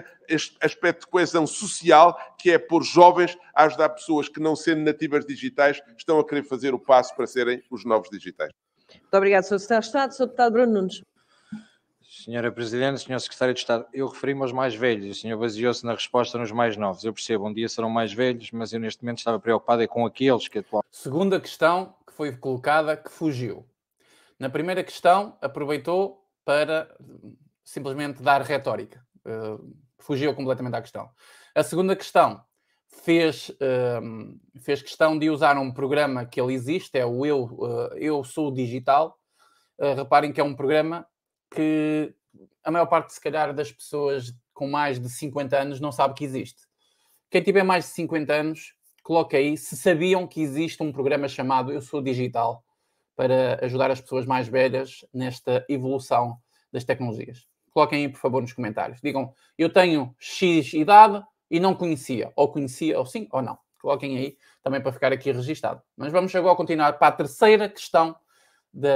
aspecto de coesão social, que é por jovens a ajudar pessoas que, não sendo nativas digitais, estão a querer fazer o passo para serem os novos digitais. Muito obrigado, Sr. Secretário de Estado. Sr. Deputado Bruno Nunes. Senhora Presidente, Senhor Secretário de Estado, eu referi-me aos mais velhos, o senhor baseou-se na resposta nos mais novos. Eu percebo, um dia serão mais velhos, mas eu neste momento estava preocupado é com aqueles que atualmente. Segunda questão que foi colocada, que fugiu. Na primeira questão, aproveitou para simplesmente dar retórica. Uh, fugiu completamente à questão. A segunda questão, fez, ehm, fez questão de usar um programa que ele existe, é o Eu, uh, Eu Sou Digital. Uh, reparem que é um programa que a maior parte, se calhar, das pessoas com mais de 50 anos não sabe que existe. Quem tiver mais de 50 anos, coloque aí se sabiam que existe um programa chamado Eu Sou Digital para ajudar as pessoas mais velhas nesta evolução das tecnologias. Coloquem aí, por favor, nos comentários. Digam, eu tenho X idade, e não conhecia, ou conhecia, ou sim, ou não. Coloquem aí também para ficar aqui registado. Mas vamos agora continuar para a terceira questão de,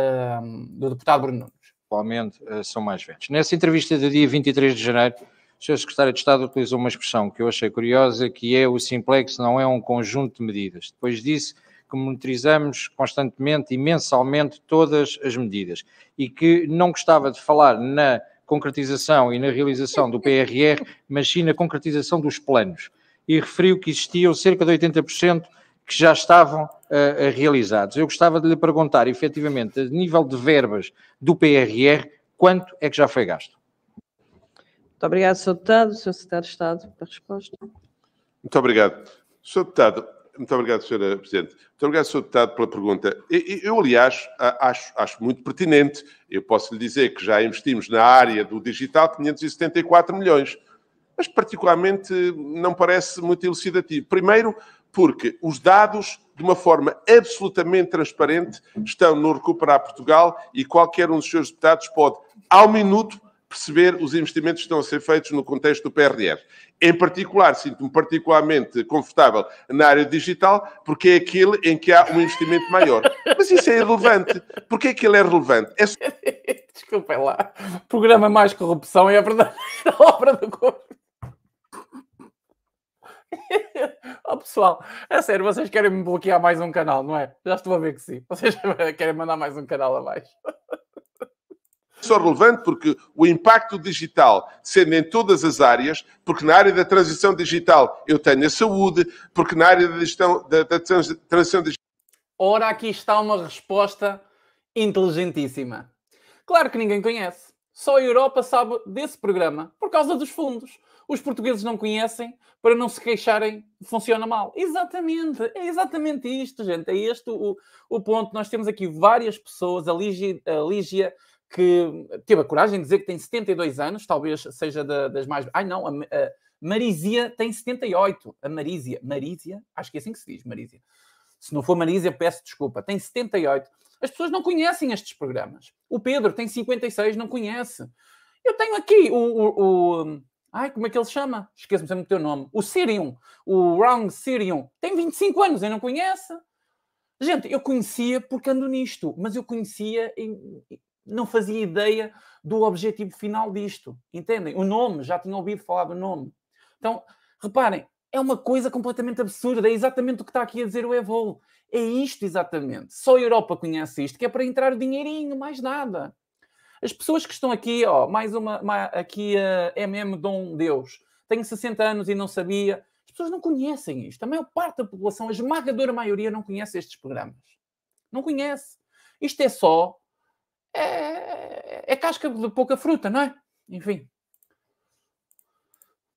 do deputado Bruno Nunes. Atualmente eh, são mais velhos. Nessa entrevista do dia 23 de janeiro, o Sr. Secretário de Estado utilizou uma expressão que eu achei curiosa, que é o simplex não é um conjunto de medidas. Depois disse que monitorizamos constantemente e mensalmente todas as medidas e que não gostava de falar na concretização e na realização do PRR, mas sim na concretização dos planos. E referiu que existiam cerca de 80% que já estavam uh, realizados. Eu gostava de lhe perguntar, efetivamente, a nível de verbas do PRR, quanto é que já foi gasto? Muito obrigado, Sr. Deputado. Sr. Secretário de Estado, para a resposta. Muito obrigado. Sr. Deputado, muito obrigado, Sra. Presidente. Muito obrigado, Sr. Deputado, pela pergunta. Eu, aliás, acho, acho, muito pertinente. Eu posso lhe dizer que já investimos na área do digital 574 milhões, mas particularmente não parece muito elucidativo. Primeiro, porque os dados, de uma forma absolutamente transparente, estão no Recuperar Portugal e qualquer um dos seus deputados pode, ao minuto, perceber os investimentos que estão a ser feitos no contexto do PRR. Em particular, sinto-me particularmente confortável na área digital, porque é aquele em que há um investimento maior. Mas isso é relevante. Porquê é que ele é relevante? É... Desculpem lá. Programa Mais Corrupção é a verdadeira obra do corpo. Oh, pessoal, é sério, vocês querem me bloquear mais um canal, não é? Já estou a ver que sim. Vocês querem mandar mais um canal abaixo só relevante porque o impacto digital, sendo em todas as áreas, porque na área da transição digital eu tenho a saúde, porque na área da, gestão, da, da transição digital. Ora, aqui está uma resposta inteligentíssima. Claro que ninguém conhece. Só a Europa sabe desse programa por causa dos fundos. Os portugueses não conhecem para não se queixarem funciona mal. Exatamente, é exatamente isto, gente. É este o, o ponto. Nós temos aqui várias pessoas, a Lígia, a Lígia que teve a coragem de dizer que tem 72 anos, talvez seja da, das mais. Ai não, a, a Marísia tem 78. A Marizia Marizia acho que é assim que se diz, Marizia Se não for Marizia peço desculpa. Tem 78. As pessoas não conhecem estes programas. O Pedro tem 56, não conhece. Eu tenho aqui o. o, o ai, como é que ele se chama? Esqueço-me sempre o teu nome. O Sirion, o Wrong Sirion, tem 25 anos e não conhece. Gente, eu conhecia porque ando nisto, mas eu conhecia em, não fazia ideia do objetivo final disto. Entendem? O nome, já tinha ouvido falar do nome. Então, reparem, é uma coisa completamente absurda. É exatamente o que está aqui a dizer o Evol. É isto exatamente. Só a Europa conhece isto, que é para entrar o dinheirinho, mais nada. As pessoas que estão aqui, ó, mais uma, uma aqui a eh, MM Dom Deus. Tenho 60 anos e não sabia. As pessoas não conhecem isto. A maior parte da população, a esmagadora maioria, não conhece estes programas. Não conhece. Isto é só é é, é, é casca de pouca fruta, não é? Enfim.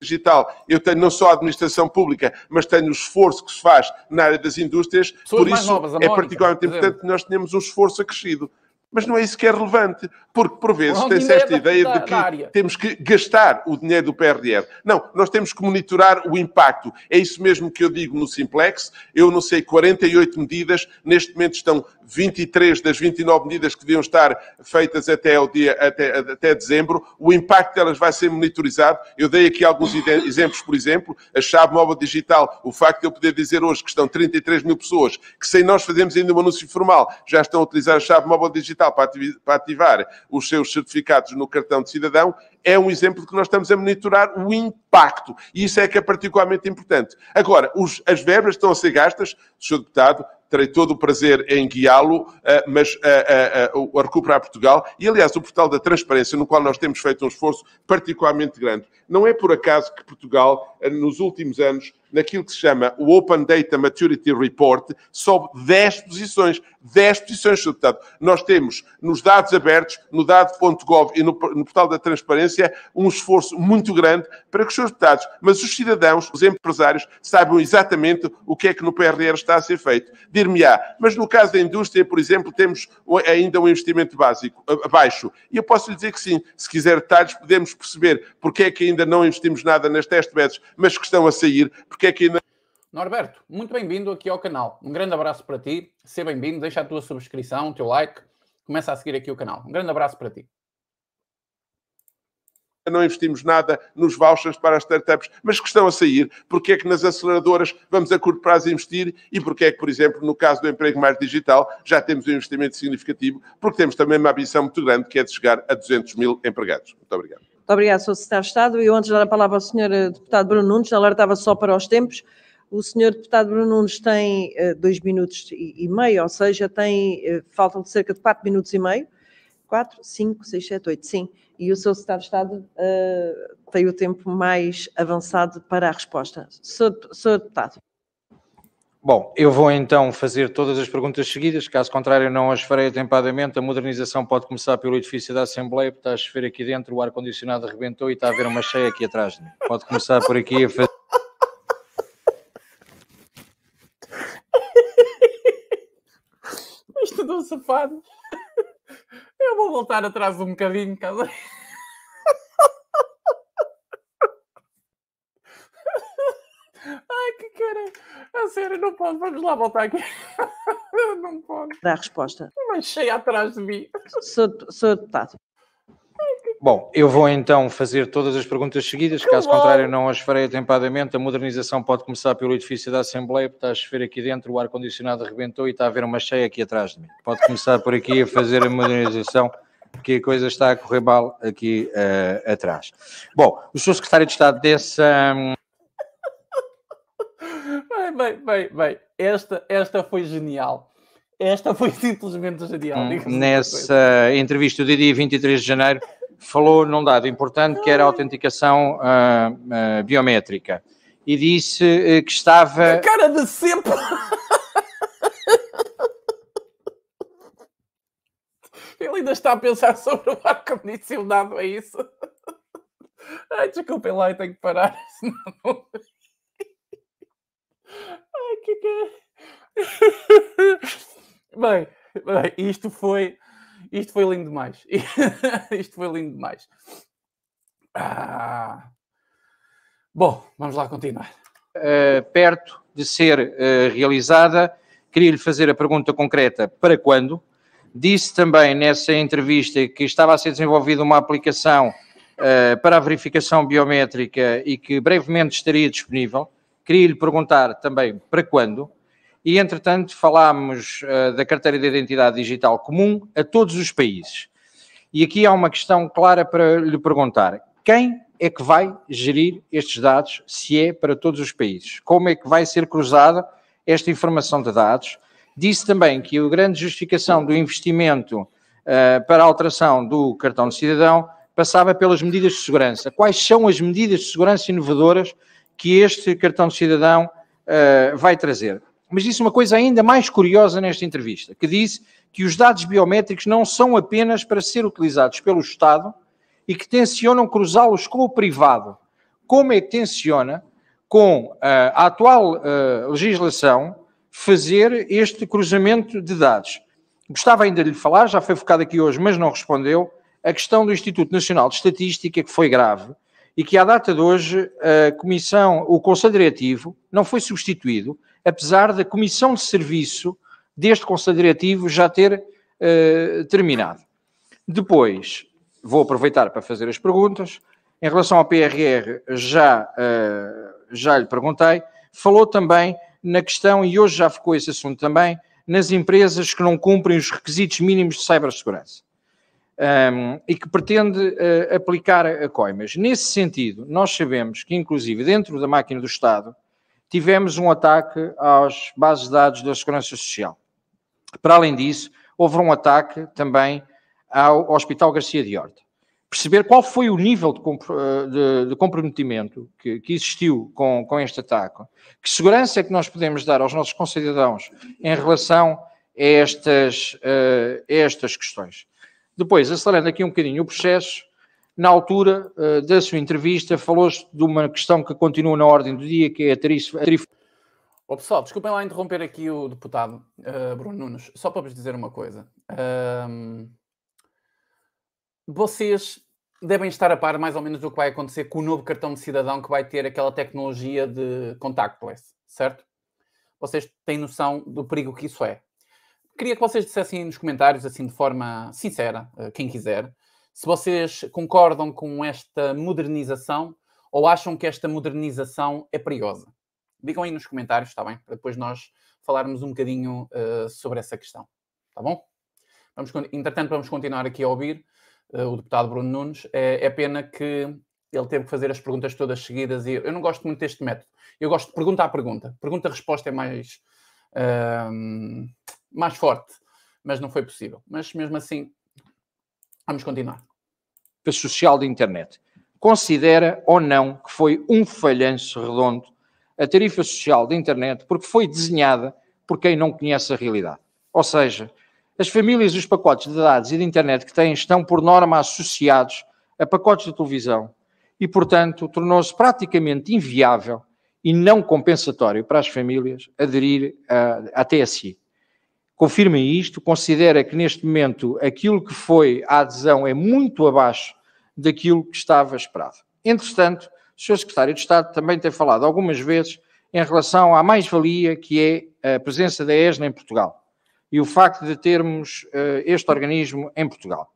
Digital. Eu tenho não só a administração pública, mas tenho o esforço que se faz na área das indústrias. Pessoas por isso novas, é particularmente importante que nós tenhamos um esforço acrescido mas não é isso que é relevante, porque por vezes tem-se esta ideia da, de que temos que gastar o dinheiro do PRR. Não, nós temos que monitorar o impacto. É isso mesmo que eu digo no Simplex. Eu não sei, 48 medidas, neste momento estão 23 das 29 medidas que deviam estar feitas até, ao dia, até, até dezembro. O impacto delas vai ser monitorizado. Eu dei aqui alguns exemplos, por exemplo, a chave móvel digital, o facto de eu poder dizer hoje que estão 33 mil pessoas que, sem nós fazermos ainda um anúncio formal, já estão a utilizar a chave móvel digital digital para, ativar os seus certificados no cartão de cidadão, é um exemplo de que nós estamos a monitorar o impacto. E isso é que é particularmente importante. Agora, os, as verbas estão a ser gastas, Sr. Deputado, terei todo o prazer em guiá-lo, eh, mas a, eh, eh, a, recuperar Portugal. E, aliás, o portal da transparência, no qual nós temos feito um esforço particularmente grande. Não é por acaso que Portugal, nos últimos anos, naquilo que se chama o Open Data Maturity Report, sobe 10 posições. 10 posições, Sr. Deputado. Nós temos nos dados abertos, no dado.gov e no, no portal da transparência, um esforço muito grande para que os seus deputados, mas os cidadãos, os empresários, saibam exatamente o que é que no PRR está a ser feito. Dir-me-á, mas no caso da indústria, por exemplo, temos ainda um investimento básico, baixo. E eu posso lhe dizer que sim, se quiser detalhes, podemos perceber porque é que ainda não investimos nada nas test beds, mas que estão a sair, porque que aqui é na... Norberto, muito bem-vindo aqui ao canal. Um grande abraço para ti. Seja bem-vindo, deixa a tua subscrição, o teu like. Começa a seguir aqui o canal. Um grande abraço para ti. Não investimos nada nos vouchers para as startups, mas que estão a sair. Porque é que nas aceleradoras vamos a curto prazo investir e porque é que, por exemplo, no caso do emprego mais digital, já temos um investimento significativo, porque temos também uma ambição muito grande que é de chegar a 200 mil empregados. Muito obrigado. Muito obrigada, Sr. Secretário de Estado. E antes de dar a palavra ao Sr. Deputado Bruno Nunes, alertava só para os tempos. O Sr. Deputado Bruno Nunes tem uh, dois minutos e, e, meio, ou seja, tem, uh, faltam cerca de quatro minutos e meio. Quatro, cinco, seis, sete, oito, sim. E o Sr. Secretário de Estado uh, tem o tempo mais avançado para a resposta. Sr. Deputado. Bom, eu vou então fazer todas as perguntas seguidas, caso contrário não as farei atempadamente. A modernização pode começar pelo edifício da Assembleia, porque está a chover aqui dentro, o ar-condicionado arrebentou e está a haver uma cheia aqui atrás Pode começar por aqui a fazer... Mas tudo safado. Eu vou voltar atrás um bocadinho, caso... Tá sério, não posso, vamos lá voltar aqui. não posso. Dá a resposta. Mas cheia atrás de mim. Sou, sou deputado. Bom, eu vou então fazer todas as perguntas seguidas, que caso bom. contrário não as farei atempadamente. A modernização pode começar pelo edifício da Assembleia, porque está a chover aqui dentro, o ar-condicionado arrebentou e está a haver uma cheia aqui atrás de mim. Pode começar por aqui a fazer a modernização, porque a coisa está a correr mal aqui uh, atrás. Bom, o Sr. Secretário de Estado dessa... Um bem, bem, bem. Esta, esta foi genial. Esta foi simplesmente genial. Hum, nessa entrevista do dia 23 de janeiro, falou num dado importante que era a ah. autenticação uh, uh, biométrica e disse uh, que estava. A cara de sempre! Ele ainda está a pensar sobre o ar-condicionado, é isso? Ai, desculpem lá, eu tenho que parar, senão Ai, que que é? bem, bem, isto foi. Isto foi lindo demais. isto foi lindo demais. Ah. Bom, vamos lá continuar. Uh, perto de ser uh, realizada, queria-lhe fazer a pergunta concreta: para quando? Disse também nessa entrevista que estava a ser desenvolvida uma aplicação uh, para a verificação biométrica e que brevemente estaria disponível. Queria lhe perguntar também para quando, e entretanto falámos uh, da carteira de identidade digital comum a todos os países. E aqui há uma questão clara para lhe perguntar: quem é que vai gerir estes dados, se é para todos os países? Como é que vai ser cruzada esta informação de dados? Disse também que a grande justificação do investimento uh, para a alteração do cartão de cidadão passava pelas medidas de segurança. Quais são as medidas de segurança inovadoras que este cartão de cidadão uh, vai trazer. Mas disse uma coisa ainda mais curiosa nesta entrevista, que disse que os dados biométricos não são apenas para ser utilizados pelo Estado e que tencionam cruzá-los com o privado. Como é que tenciona, com uh, a atual uh, legislação, fazer este cruzamento de dados? Gostava ainda de lhe falar, já foi focado aqui hoje, mas não respondeu, a questão do Instituto Nacional de Estatística, que foi grave, e que à data de hoje a comissão, o Conselho Diretivo não foi substituído, apesar da comissão de serviço deste Conselho Diretivo já ter uh, terminado. Depois, vou aproveitar para fazer as perguntas. Em relação ao PRR, já, uh, já lhe perguntei. Falou também na questão, e hoje já ficou esse assunto também, nas empresas que não cumprem os requisitos mínimos de cibersegurança um, e que pretende uh, aplicar a coimas. Nesse sentido, nós sabemos que, inclusive, dentro da máquina do Estado, tivemos um ataque às bases de dados da Segurança Social. Para além disso, houve um ataque também ao Hospital Garcia de Horta. Perceber qual foi o nível de, eh, de, de comprometimento que, que existiu com, com este ataque, que segurança é que nós podemos dar aos nossos concidadãos em relação a estas, uh, a estas questões. Depois, acelerando aqui um bocadinho o processo, na altura uh, da sua entrevista, falou-se de uma questão que continua na ordem do dia, que é a tarifa. A tarifa... Oh, pessoal, desculpem lá interromper aqui o deputado uh, Bruno Nunes, só para vos dizer uma coisa. Um, ehm, vocês devem estar a par mais ou menos do que vai acontecer com o novo cartão de cidadão que vai ter aquela tecnologia de contactless, certo? Vocês têm noção do perigo que isso é. Queria que vocês dissessem nos comentários, assim de forma sincera, eh, quem quiser, se vocês concordam com esta modernização ou acham que esta modernização é perigosa. Digam aí nos comentários, está bem? Para depois nós falarmos um bocadinho uh, sobre essa questão. Está bom? Vamos, entretanto, vamos continuar aqui a ouvir uh, o deputado Bruno Nunes. É, é, pena que ele teve que fazer as perguntas todas seguidas e eu não gosto muito deste método. Eu gosto de pergunta a pergunta. Pergunta-resposta é mais. Uh, mais forte, mas não foi possível. Mas mesmo assim, vamos continuar. Social de internet. Considera ou não que foi um falhanço redondo a tarifa social de internet porque foi desenhada por quem não conhece a realidade. Ou seja, as famílias e os pacotes de dados e de internet que têm estão, por norma, associados a pacotes de televisão e, portanto, tornou-se praticamente inviável e não compensatório para as famílias aderir à TSI confirma isto, considera que neste momento aquilo que foi a adesão é muito abaixo daquilo que estava esperado. Entretanto, o Sr. Secretário de Estado também tem falado algumas vezes em relação à mais-valia que é a presença da ESNA em Portugal e o facto de termos uh, este organismo em Portugal.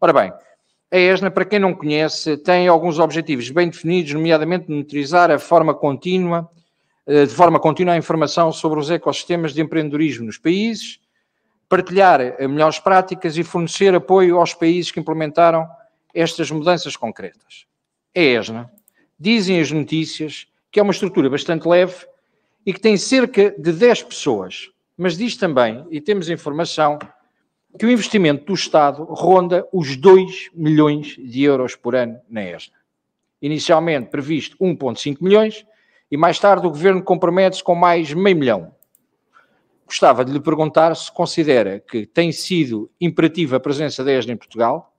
Ora bem, a ESNA, para quem não conhece, tem alguns objetivos bem definidos, nomeadamente monitorizar a forma contínua eh, de forma contínua a informação sobre os ecossistemas de empreendedorismo nos países, partilhar eh, melhores práticas e fornecer apoio aos países que implementaram estas mudanças concretas. É a ESNA, dizem as notícias, que é uma estrutura bastante leve e que tem cerca de 10 pessoas, mas diz também, e temos informação, que o investimento do Estado ronda os 2 milhões de euros por ano na ESNA. Inicialmente previsto 1,5 milhões, e mais tarde o governo compromete-se com mais meio milhão. Gostava de lhe perguntar se considera que tem sido imperativa a presença da ESNA em Portugal,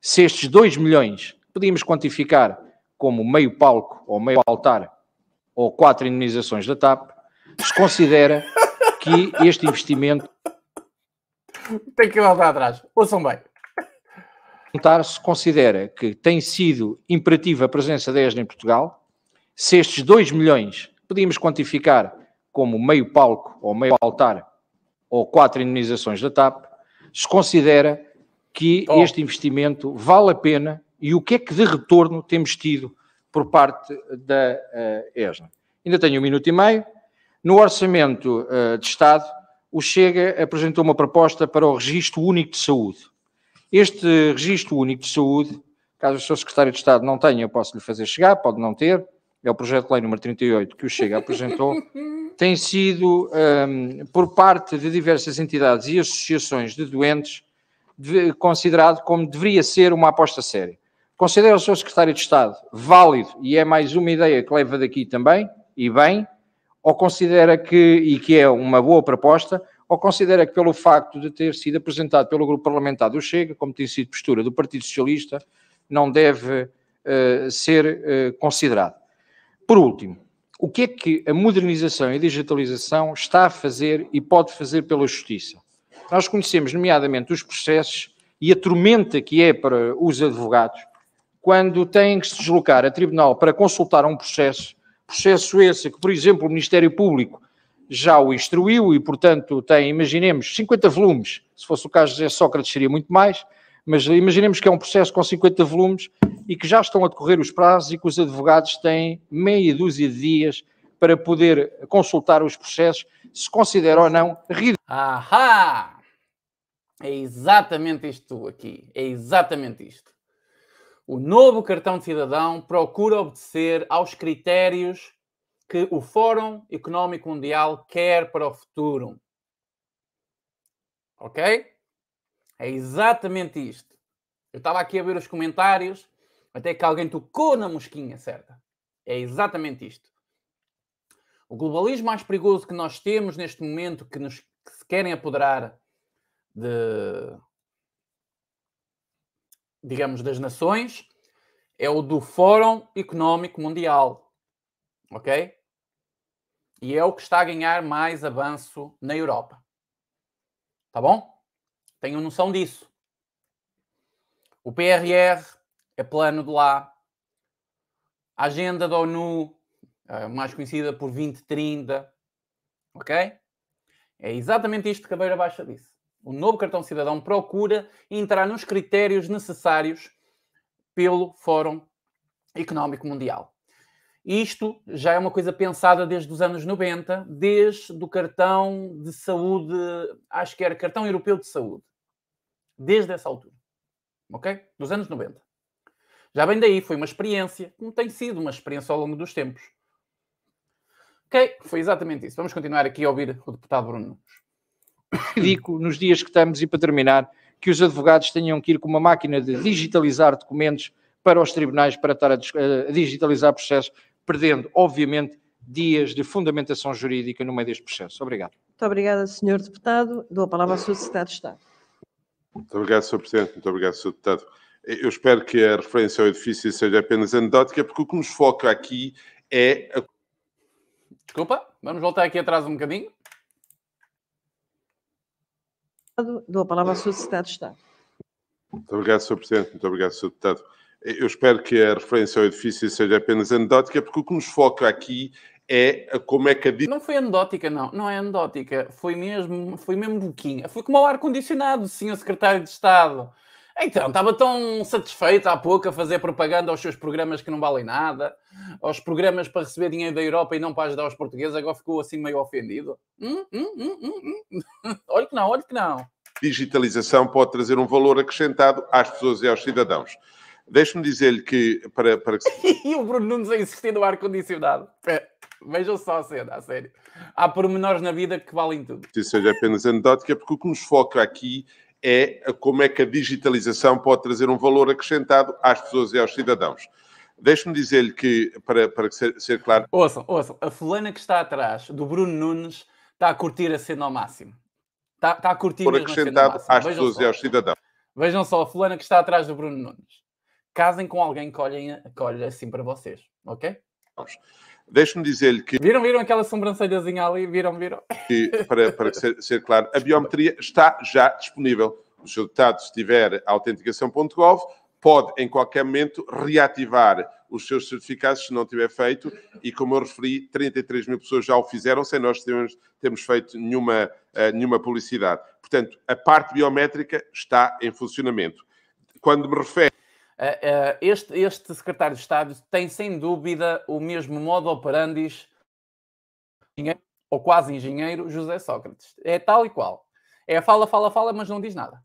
se estes 2 milhões podíamos quantificar como meio palco ou meio altar ou quatro indenizações da TAP, se considera que este investimento. Tem que voltar atrás. Ouçam bem. Perguntar se considera que tem sido imperativa a presença da ESNA em Portugal, se estes 2 milhões podíamos quantificar como meio palco ou meio altar ou quatro indenizações da TAP, se considera que oh. este investimento vale a pena e o que é que de retorno temos tido por parte da uh, eh, ESNA. Ainda tenho um minuto e meio. No orçamento uh, de Estado, o Chega apresentou uma proposta para o Registro Único de Saúde. Este Registro Único de Saúde, caso o Sr. Secretário de Estado não tenha, eu posso lhe fazer chegar, pode não ter, é o projeto de lei número 38 que o Chega apresentou, tem sido, um, por parte de diversas entidades e associações de doentes, de, considerado como deveria ser uma aposta séria. Considera o seu secretário de Estado válido, e é mais uma ideia que leva daqui também, e bem, ou considera que, e que é uma boa proposta, ou considera que pelo facto de ter sido apresentado pelo grupo parlamentar do Chega, como tem sido postura do Partido Socialista, não deve uh, ser uh, considerado. Por último, o que é que a modernização e a digitalização está a fazer e pode fazer pela justiça? Nós conhecemos, nomeadamente, os processos e a tormenta que é para os advogados quando têm que se deslocar a tribunal para consultar um processo, processo esse que, por exemplo, o Ministério Público já o instruiu e, portanto, tem, imaginemos, 50 volumes. Se fosse o caso de Sócrates, seria muito mais, mas imaginemos que é um processo com 50 volumes e que já estão a decorrer os prazos e que os advogados têm meia dúzia de dias para poder consultar os processos, se consideram ou não ridículo. Ahá! É exatamente isto aqui. É exatamente isto. O novo cartão de cidadão procura obedecer aos critérios que o Fórum Económico Mundial quer para o futuro. Ok? É exatamente isto. Eu estava aqui a ver os comentários até que alguém tocou na mosquinha certa. É exatamente isto. O globalismo mais perigoso que nós temos neste momento, que, nos, que se querem apoderar de, digamos, das nações, é o do Fórum Económico Mundial. Ok? E é o que está a ganhar mais avanço na Europa. Tá bom? Tenham noção disso. O PRR, é plano de lá, a agenda da ONU, eh, mais conhecida por 2030, ok? É exatamente isto que Beira Baixa disse. O novo cartão cidadão procura entrar nos critérios necessários pelo Fórum Económico Mundial. Isto já é uma coisa pensada desde os anos 90, desde o cartão de saúde, acho que era cartão europeu de saúde. Desde essa altura. Ok? Dos anos 90. Já vem daí, foi uma experiência, como tem sido uma experiência ao longo dos tempos. Ok, foi exatamente isso. Vamos continuar aqui a ouvir o deputado Bruno Dico, nos dias que estamos, e para terminar, que os advogados tenham que ir com uma máquina de digitalizar documentos para os tribunais para estar a, eh, digitalizar processos, perdendo, obviamente, dias de fundamentação jurídica no meio deste processo. Obrigado. Muito obrigada, Sr. Deputado. Dou a palavra ao Sr. Secretário de Estado. Muito obrigado, Sr. Presidente. Muito obrigado, Sr. Deputado. Eu espero que a referência ao edifício seja apenas anedótica, porque o que nos foca aqui é. A... Desculpa, vamos voltar aqui atrás um bocadinho. Dou a palavra ao Sr. Secretário de Estado. Muito obrigado, Sr. Presidente. Muito obrigado, Sr. Deputado. Eu espero que a referência ao edifício seja apenas anedótica, porque o que nos foca aqui é como é que a... Não foi anedótica, não. Não é anedótica. Foi mesmo, foi mesmo boquinha. Foi como ao ar-condicionado, Sr. Secretário de Estado. Então, estava tão satisfeito há pouco a fazer propaganda aos seus programas que não valem nada, aos programas para receber dinheiro da Europa e não para ajudar os portugueses, agora ficou assim meio ofendido. Hum, hum, hum, hum, hum. olha que não, olha que não. Digitalização pode trazer um valor acrescentado às pessoas e aos cidadãos. Deixe-me dizer-lhe que. Para, para... e o Bruno Nunes a insistir no ar-condicionado. É, vejam só a cena, a sério. Há pormenores na vida que valem tudo. Isso seja apenas anedótica, porque o que nos foca aqui é como é que a digitalização pode trazer um valor acrescentado às pessoas e aos cidadãos. Deixe-me dizer-lhe que, para, para ser, ser, claro. Ouçam, ouçam, a fulana que está atrás do Bruno Nunes está a curtir a cena ao máximo. Está, está a curtir Por acrescentado a às Vejam pessoas só. e aos cidadãos. Vejam só, a fulana que está atrás do Bruno Nunes. Casem com alguém que olhe assim para vocês, ok? Deixe-me dizer-lhe que. Viram, viram aquela sobrancelhazinha ali? Viram, viram? e para para ser, ser claro, a biometria está já disponível. O seu deputado, se tiver autenticação.gov, pode em qualquer momento reativar os seus certificados se não tiver feito. E como eu referi, 33 mil pessoas já o fizeram sem nós termos, termos feito nenhuma, uh, nenhuma publicidade. Portanto, a parte biométrica está em funcionamento. Quando me refere eh, eh, este, este secretário de Estado tem, sem dúvida, o mesmo modo operandis, ou quase engenheiro, José Sócrates. É tal e qual. É fala, fala, fala, mas não diz nada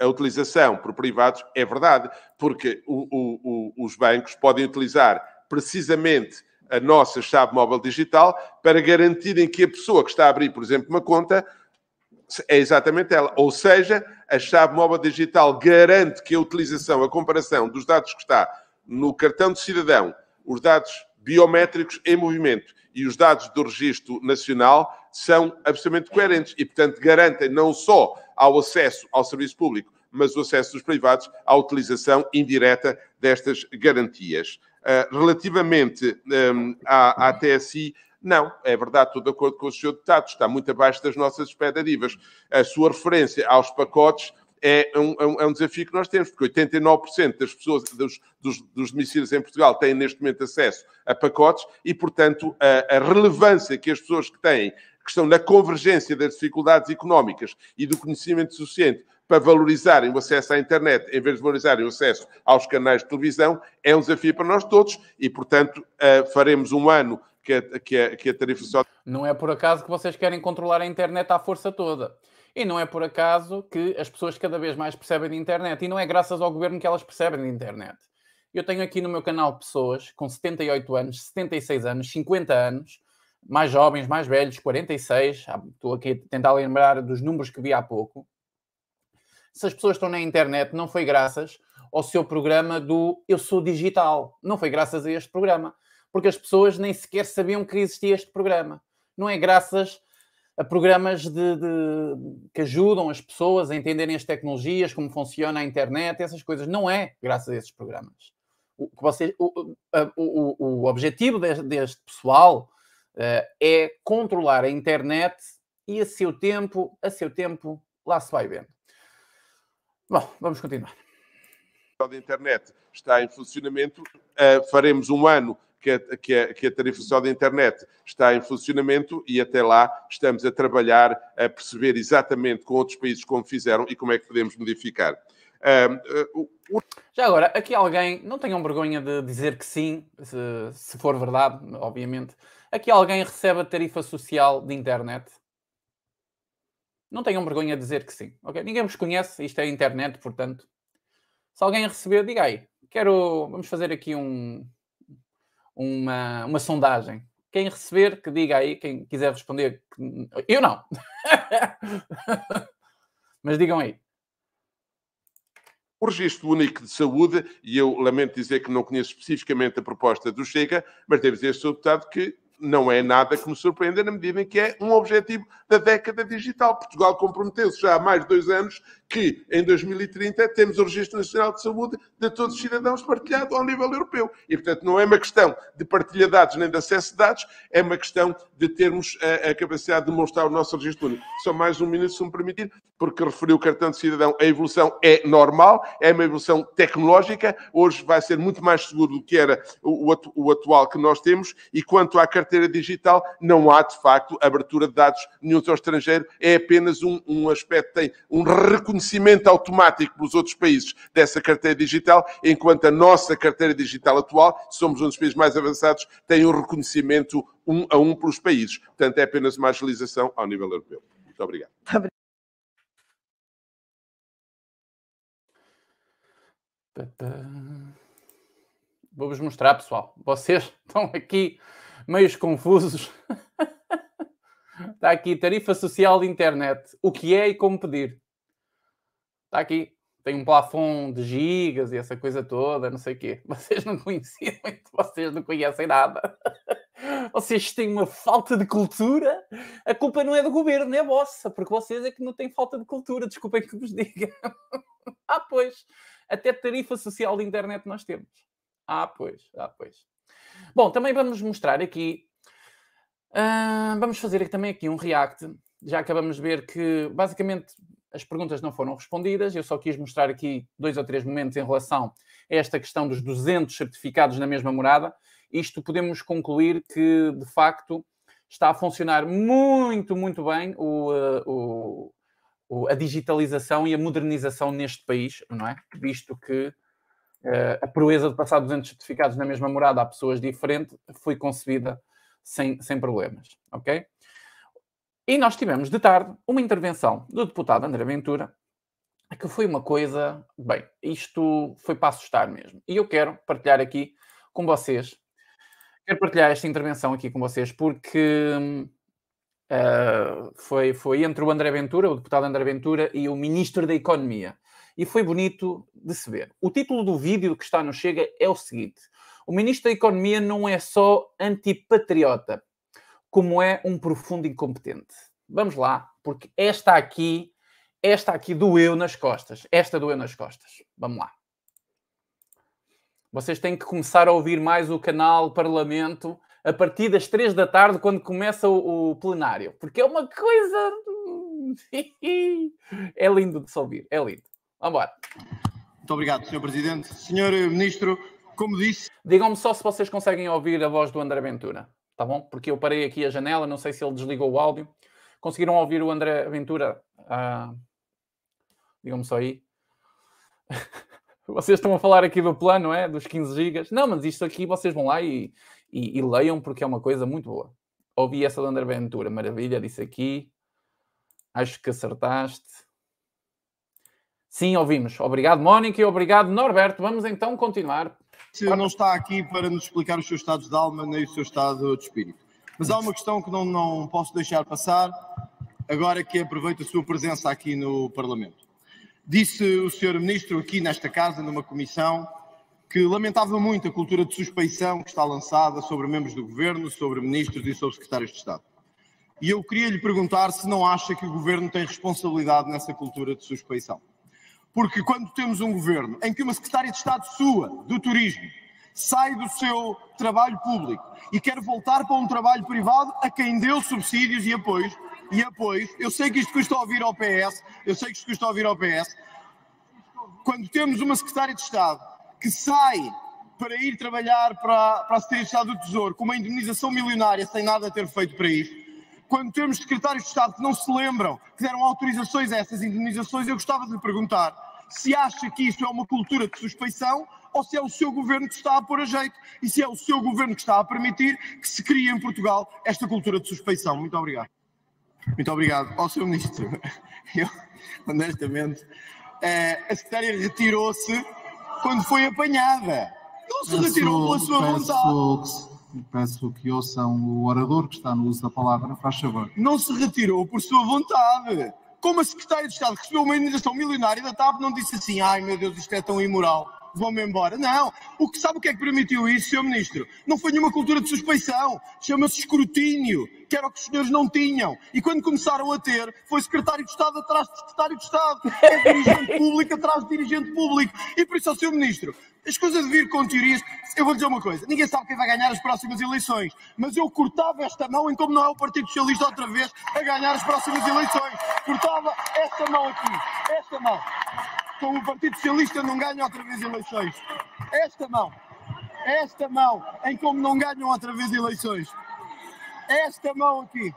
a utilização por privados é verdade, porque o, o, o, os bancos podem utilizar precisamente a nossa chave móvel digital para garantirem que a pessoa que está a abrir, por exemplo, uma conta é exatamente ela. Ou seja, a chave móvel digital garante que a utilização, a comparação dos dados que está no cartão de cidadão, os dados biométricos em movimento e os dados do registro nacional são absolutamente coerentes e, portanto, garantem não só ao acesso ao serviço público, mas o acesso dos privados à utilização indireta destas garantias. Ah, relativamente hum, à, à TSI, não, é verdade, estou de acordo com o senhor deputado, está muito abaixo das nossas expectativas. A sua referência aos pacotes é um, é um, é desafio que nós temos, porque 89% das pessoas, dos, dos, dos, domicílios em Portugal têm neste momento acesso a pacotes e, portanto, a, a, relevância que as pessoas que têm, que estão na convergência das dificuldades económicas e do conhecimento suficiente para valorizarem o acesso à internet em vez de valorizarem o acesso aos canais de televisão, é um desafio para nós todos e, portanto, eh, faremos um ano que é, que é, que é Não é por acaso que vocês querem controlar a internet à força toda. E não é por acaso que as pessoas cada vez mais percebem de internet. E não é graças ao governo que elas percebem de internet. Eu tenho aqui no meu canal pessoas com 78 anos, 76 anos, 50 anos, mais jovens, mais velhos, 46. Ah, estou aqui a tentar lembrar dos números que vi há pouco. Se as pessoas estão na internet, não foi graças ao seu programa do Eu Sou Digital. Não foi graças a este programa porque as pessoas nem sequer sabiam que existia este programa. Não é graças a programas de, de, que ajudam as pessoas a entenderem as tecnologias, como funciona a internet, essas coisas. Não é graças a esses programas. O, o, o, o objetivo deste, deste pessoal uh, é controlar a internet e a seu tempo, a seu tempo, lá se vai vendo. Bom, vamos continuar. A internet está em funcionamento. Uh, faremos um ano que a, é, que a, é, que a é tarifa social da internet está em funcionamento e até lá estamos a trabalhar a perceber exatamente com outros países como fizeram e como é que podemos modificar. Um, uh, o... Já agora, aqui alguém, não tenham vergonha de dizer que sim, se, se for verdade, obviamente. Aqui alguém recebe a tarifa social de internet? Não tenham vergonha de dizer que sim, ok? Ninguém vos conhece, isto é internet, portanto. Se alguém receber, diga aí. Quero, vamos fazer aqui um, uma, uma sondagem. Quem receber, que diga aí, quem quiser responder. Que... Eu não. Mas digam aí. O Registro Único de Saúde, e eu lamento dizer que não conheço especificamente a proposta do Chega, mas devo dizer, Sr. Deputado, que não é nada que me surpreenda na medida em que é um objetivo da década digital. Portugal comprometeu-se já há mais de dois anos que em 2030 temos o Registro Nacional de Saúde de todos os cidadãos partilhado ao nível europeu. E, portanto, não é uma questão de partilha dados nem de acesso de dados, é uma questão de termos a, eh, a capacidade de mostrar o nosso registro único. Só mais um minuto, se me permitir, porque referiu o cartão de cidadão. A evolução é normal, é uma evolução tecnológica. Hoje vai ser muito mais seguro do que era o, o atual que nós temos. E quanto à carteira digital, não há, de facto, abertura de dados nenhum ao estrangeiro. É apenas um, um aspecto, tem um reconhecimento reconhecimento automático pelos outros países dessa carteira digital, enquanto a nossa carteira digital atual, somos um dos países mais avançados, tem um reconhecimento um a um pelos países. Portanto, é apenas uma agilização ao nível europeu. Muito obrigado. Vou-vos mostrar, pessoal. Vocês estão aqui meios confusos. Está aqui tarifa social de internet. O que é e como pedir. Está aqui. Tem um plafond de gigas e essa coisa toda, não sei o quê. Vocês não conheciam, vocês não conhecem nada. Vocês têm uma falta de cultura. A culpa não é do governo, é vossa, porque vocês é que não têm falta de cultura. Desculpem que vos diga. ah, pois. Até tarifa social de internet nós temos. Ah, pois. Ah, pois. Bom, também vamos mostrar aqui. Uh, vamos fazer também aqui um react. Já acabamos de ver que, basicamente, as perguntas não foram respondidas. Eu só quis mostrar aqui dois ou três momentos em relação a esta questão dos 200 certificados na mesma morada. Isto podemos concluir que, de facto, está a funcionar muito, muito bem o, eh, o, o, a digitalização e a modernização neste país, não é? Visto que uh, a proeza de passar 200 certificados na mesma morada a pessoas diferentes foi concebida sem, sem problemas, ok? E nós tivemos de tarde uma intervenção do deputado André Ventura, que foi uma coisa. Bem, isto foi para assustar mesmo. E eu quero partilhar aqui com vocês. Quero partilhar esta intervenção aqui com vocês porque uh, foi, foi entre o André Ventura, o deputado André Ventura, e o ministro da Economia. E foi bonito de se ver. O título do vídeo que está no Chega é o seguinte: O ministro da Economia não é só antipatriota, como é um profundo incompetente. Vamos lá, porque esta aqui, esta aqui doeu nas costas. Esta doeu nas costas. Vamos lá. Vocês têm que começar a ouvir mais o canal Parlamento a partir das três da tarde, quando começa o, o plenário, porque é uma coisa. é lindo de se ouvir, é lindo. Vamos embora. Muito obrigado, Sr. Presidente. Senhor Ministro, como disse. Digam-me só se vocês conseguem ouvir a voz do André Ventura tá bom? Porque eu parei aqui a janela, não sei se ele desligou o áudio. Conseguiram ouvir o André Ventura? Ah, Digam-me só aí. vocês estão a falar aqui do plano, é? Dos 15 gigas. Não, mas isto aqui vocês vão lá e, e, e leiam porque é uma coisa muito boa. Ouvi essa do André Ventura, maravilha, disse aqui. Acho que acertaste. Sim, ouvimos. Obrigado, Mónica, e obrigado, Norberto. Vamos então continuar que não está aqui para nos explicar os seus estados de alma nem o seu estado de espírito. Mas há uma questão que não, não posso deixar passar, agora que aproveito a sua presença aqui no Parlamento. Disse o Sr. Ministro aqui nesta casa, numa comissão, que lamentava muito a cultura de suspeição que está lançada sobre membros do Governo, sobre ministros e sobre secretários de Estado. E eu queria lhe perguntar se não acha que o Governo tem responsabilidade nessa cultura de suspeição. Porque quando temos um governo em que uma secretária de Estado sua, do turismo, sai do seu trabalho público e quer voltar para um trabalho privado a quem deu subsídios e apoios, e apoios, eu sei que isto custa ouvir ao PS, eu sei que isto custa ouvir ao PS, quando temos uma secretária de Estado que sai para ir trabalhar para, para a Secretaria de Estado do Tesouro com uma indemnização milionária sem nada a ter feito para isto, quando temos secretários de Estado que não se lembram que deram autorizações a essas indemnizações, eu gostava de lhe perguntar se acha que isso é uma cultura de suspeição ou se é o seu governo que está a pôr a jeito e se é o seu governo que está a permitir que se crie em Portugal esta cultura de suspeição. Muito obrigado. Muito obrigado. Ao seu ministro, eu, honestamente, eh, a secretária retirou-se quando foi apanhada. Não se retirou pela sua vontade. Que, peço que ouçam o orador que está no uso da palavra, faz favor. Não se retirou por sua vontade como a secretária de Estado recebeu uma indenização milionária da TAP, não disse assim: ai meu Deus, isto é tão imoral vão me embora. Não. O que, sabe o que é que permitiu isso, Sr. Ministro? Não foi nenhuma cultura de suspeição. Chama-se escrutínio, que era o que os senhores não tinham. E quando começaram a ter, foi secretário de Estado atrás de secretário de Estado, é dirigente público atrás de dirigente público. E por isso, Sr. Ministro, as coisas de vir com teorias, eu vou dizer uma coisa: ninguém sabe quem vai ganhar as próximas eleições, mas eu cortava esta mão em como então não é o Partido Socialista outra vez a ganhar as próximas eleições. Cortava esta mão aqui, esta mão com o Partido Socialista não ganha outra vez eleições. Esta mão, esta mão em como não ganham outra vez eleições. Esta mão aqui.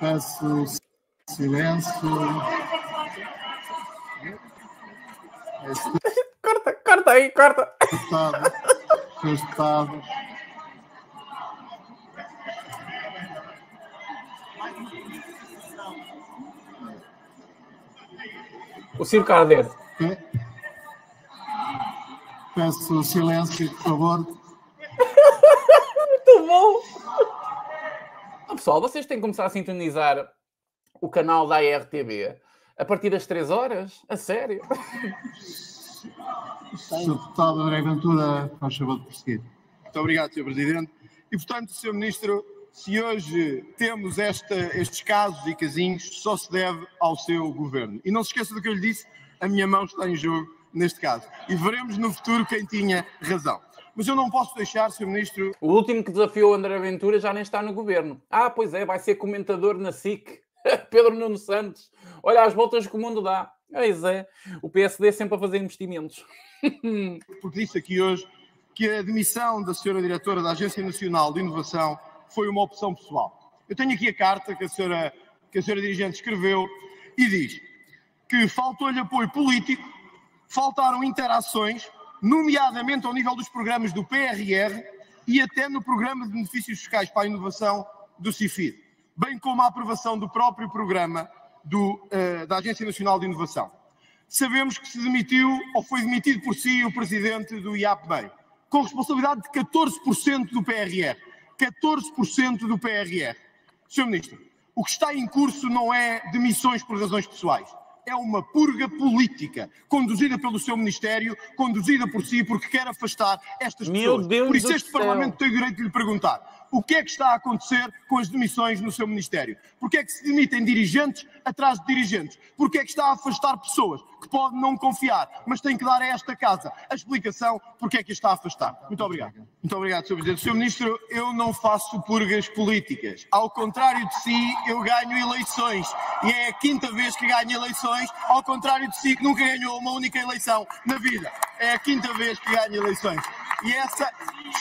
peço peço silêncio. corta, corta aí, corta. Afastado. Afastado. O Ciro Carneiro. Peço silêncio, por favor. Muito bom! Ah, pessoal, vocês têm que começar a sintonizar o canal da IRTB a partir das 3 horas? A sério? Sr. Deputado André Ventura, faz favor de prosseguir. Muito obrigado, Sr. Presidente. E, portanto, Sr. Ministro, se hoje temos esta, estes casos e casinhos, só se deve ao seu governo. E não se esqueça do que eu lhe disse, a minha mão está em jogo neste caso. E veremos no futuro quem tinha razão. Mas eu não posso deixar, Sr. Ministro. O último que desafiou André Ventura já nem está no governo. Ah, pois é, vai ser comentador na SIC. Pedro Nuno Santos. Olha as voltas que o mundo dá. Pois é, o PSD sempre a fazer investimentos. Porque disse aqui hoje que a demissão da Sra. Diretora da Agência Nacional de Inovação foi uma opção pessoal. Eu tenho aqui a carta que a senhora, que a senhora dirigente escreveu e diz que faltou-lhe apoio político, faltaram interações, nomeadamente ao nível dos programas do PRR e até no programa de benefícios fiscais para a inovação do CIFID, bem como a aprovação do próprio programa do, uh, da Agência Nacional de Inovação. Sabemos que se demitiu ou foi demitido por si o presidente do IAPBEI, com responsabilidade de 14% do PRR. 14% do PRR. Senhor Ministro, o que está em curso não é demissões por razões pessoais. É uma purga política, conduzida pelo seu Ministério, conduzida por si, porque quer afastar estas Meu pessoas. Deus por isso, este céu. Parlamento tem o direito de lhe perguntar: o que é que está a acontecer com as demissões no seu Ministério. Porque é que se demitem dirigentes atrás de dirigentes? Porque é que está a afastar pessoas que podem não confiar, mas têm que dar a esta casa a explicação que é que está a afastar. Muito obrigado. Muito obrigado, Sr. Presidente. Sr. Ministro, eu não faço purgas políticas. Ao contrário de si, eu ganho eleições. E é a quinta vez que ganho eleições, ao contrário de si, que nunca ganhou uma única eleição na vida. É a quinta vez que ganho eleições. E essa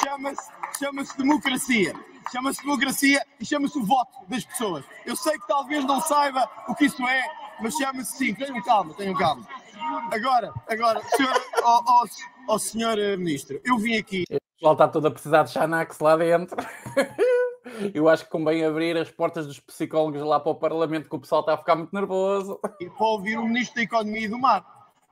chama-se chama democracia. Chama-se democracia e chama-se o voto das pessoas. Eu sei que talvez não saiba o que isso é, mas chama-se sim. Tenham calma, tenham calma. Agora, agora, senhor, oh, oh, oh, senhor eh, Ministro, eu vim aqui. O pessoal está toda a precisar de Xanax lá dentro. Eu acho que convém abrir as portas dos psicólogos lá para o Parlamento, que o pessoal está a ficar muito nervoso. E para ouvir o Ministro da Economia e do Mar.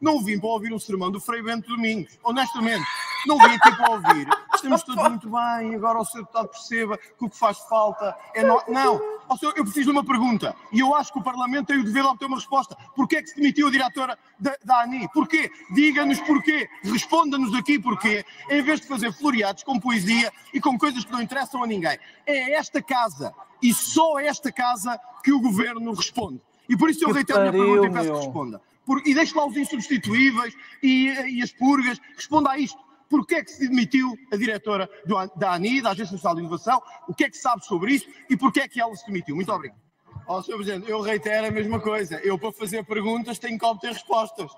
Não vim para ouvir um sermão do Frei Bento Domingos, honestamente. Não vim aqui para ouvir. Estamos todos muito bem, agora o senhor deputado perceba que o que faz falta é... No... Não, O senhor, eu preciso de uma pergunta e eu acho que o Parlamento tem o dever de obter uma resposta. Porquê é que se demitiu a diretora da, da ANI? Porquê? Diga-nos porquê. Responda-nos aqui porquê. Em vez de fazer floreados com poesia e com coisas que não interessam a ninguém. É esta casa e só esta casa que o Governo responde. E por isso eu reitero a minha pergunta e peço que responda. Por, e deixe lá os insubstituíveis e, e as purgas. Responda a isto. Porquê é que se demitiu a diretora do, da ANI, da Agência Nacional de Inovação? O que é que sabe sobre isso e porquê é que ela se demitiu? Muito obrigado. Ó, oh, Sr. Presidente, eu reitero a mesma coisa. Eu, para fazer perguntas, tenho que obter respostas.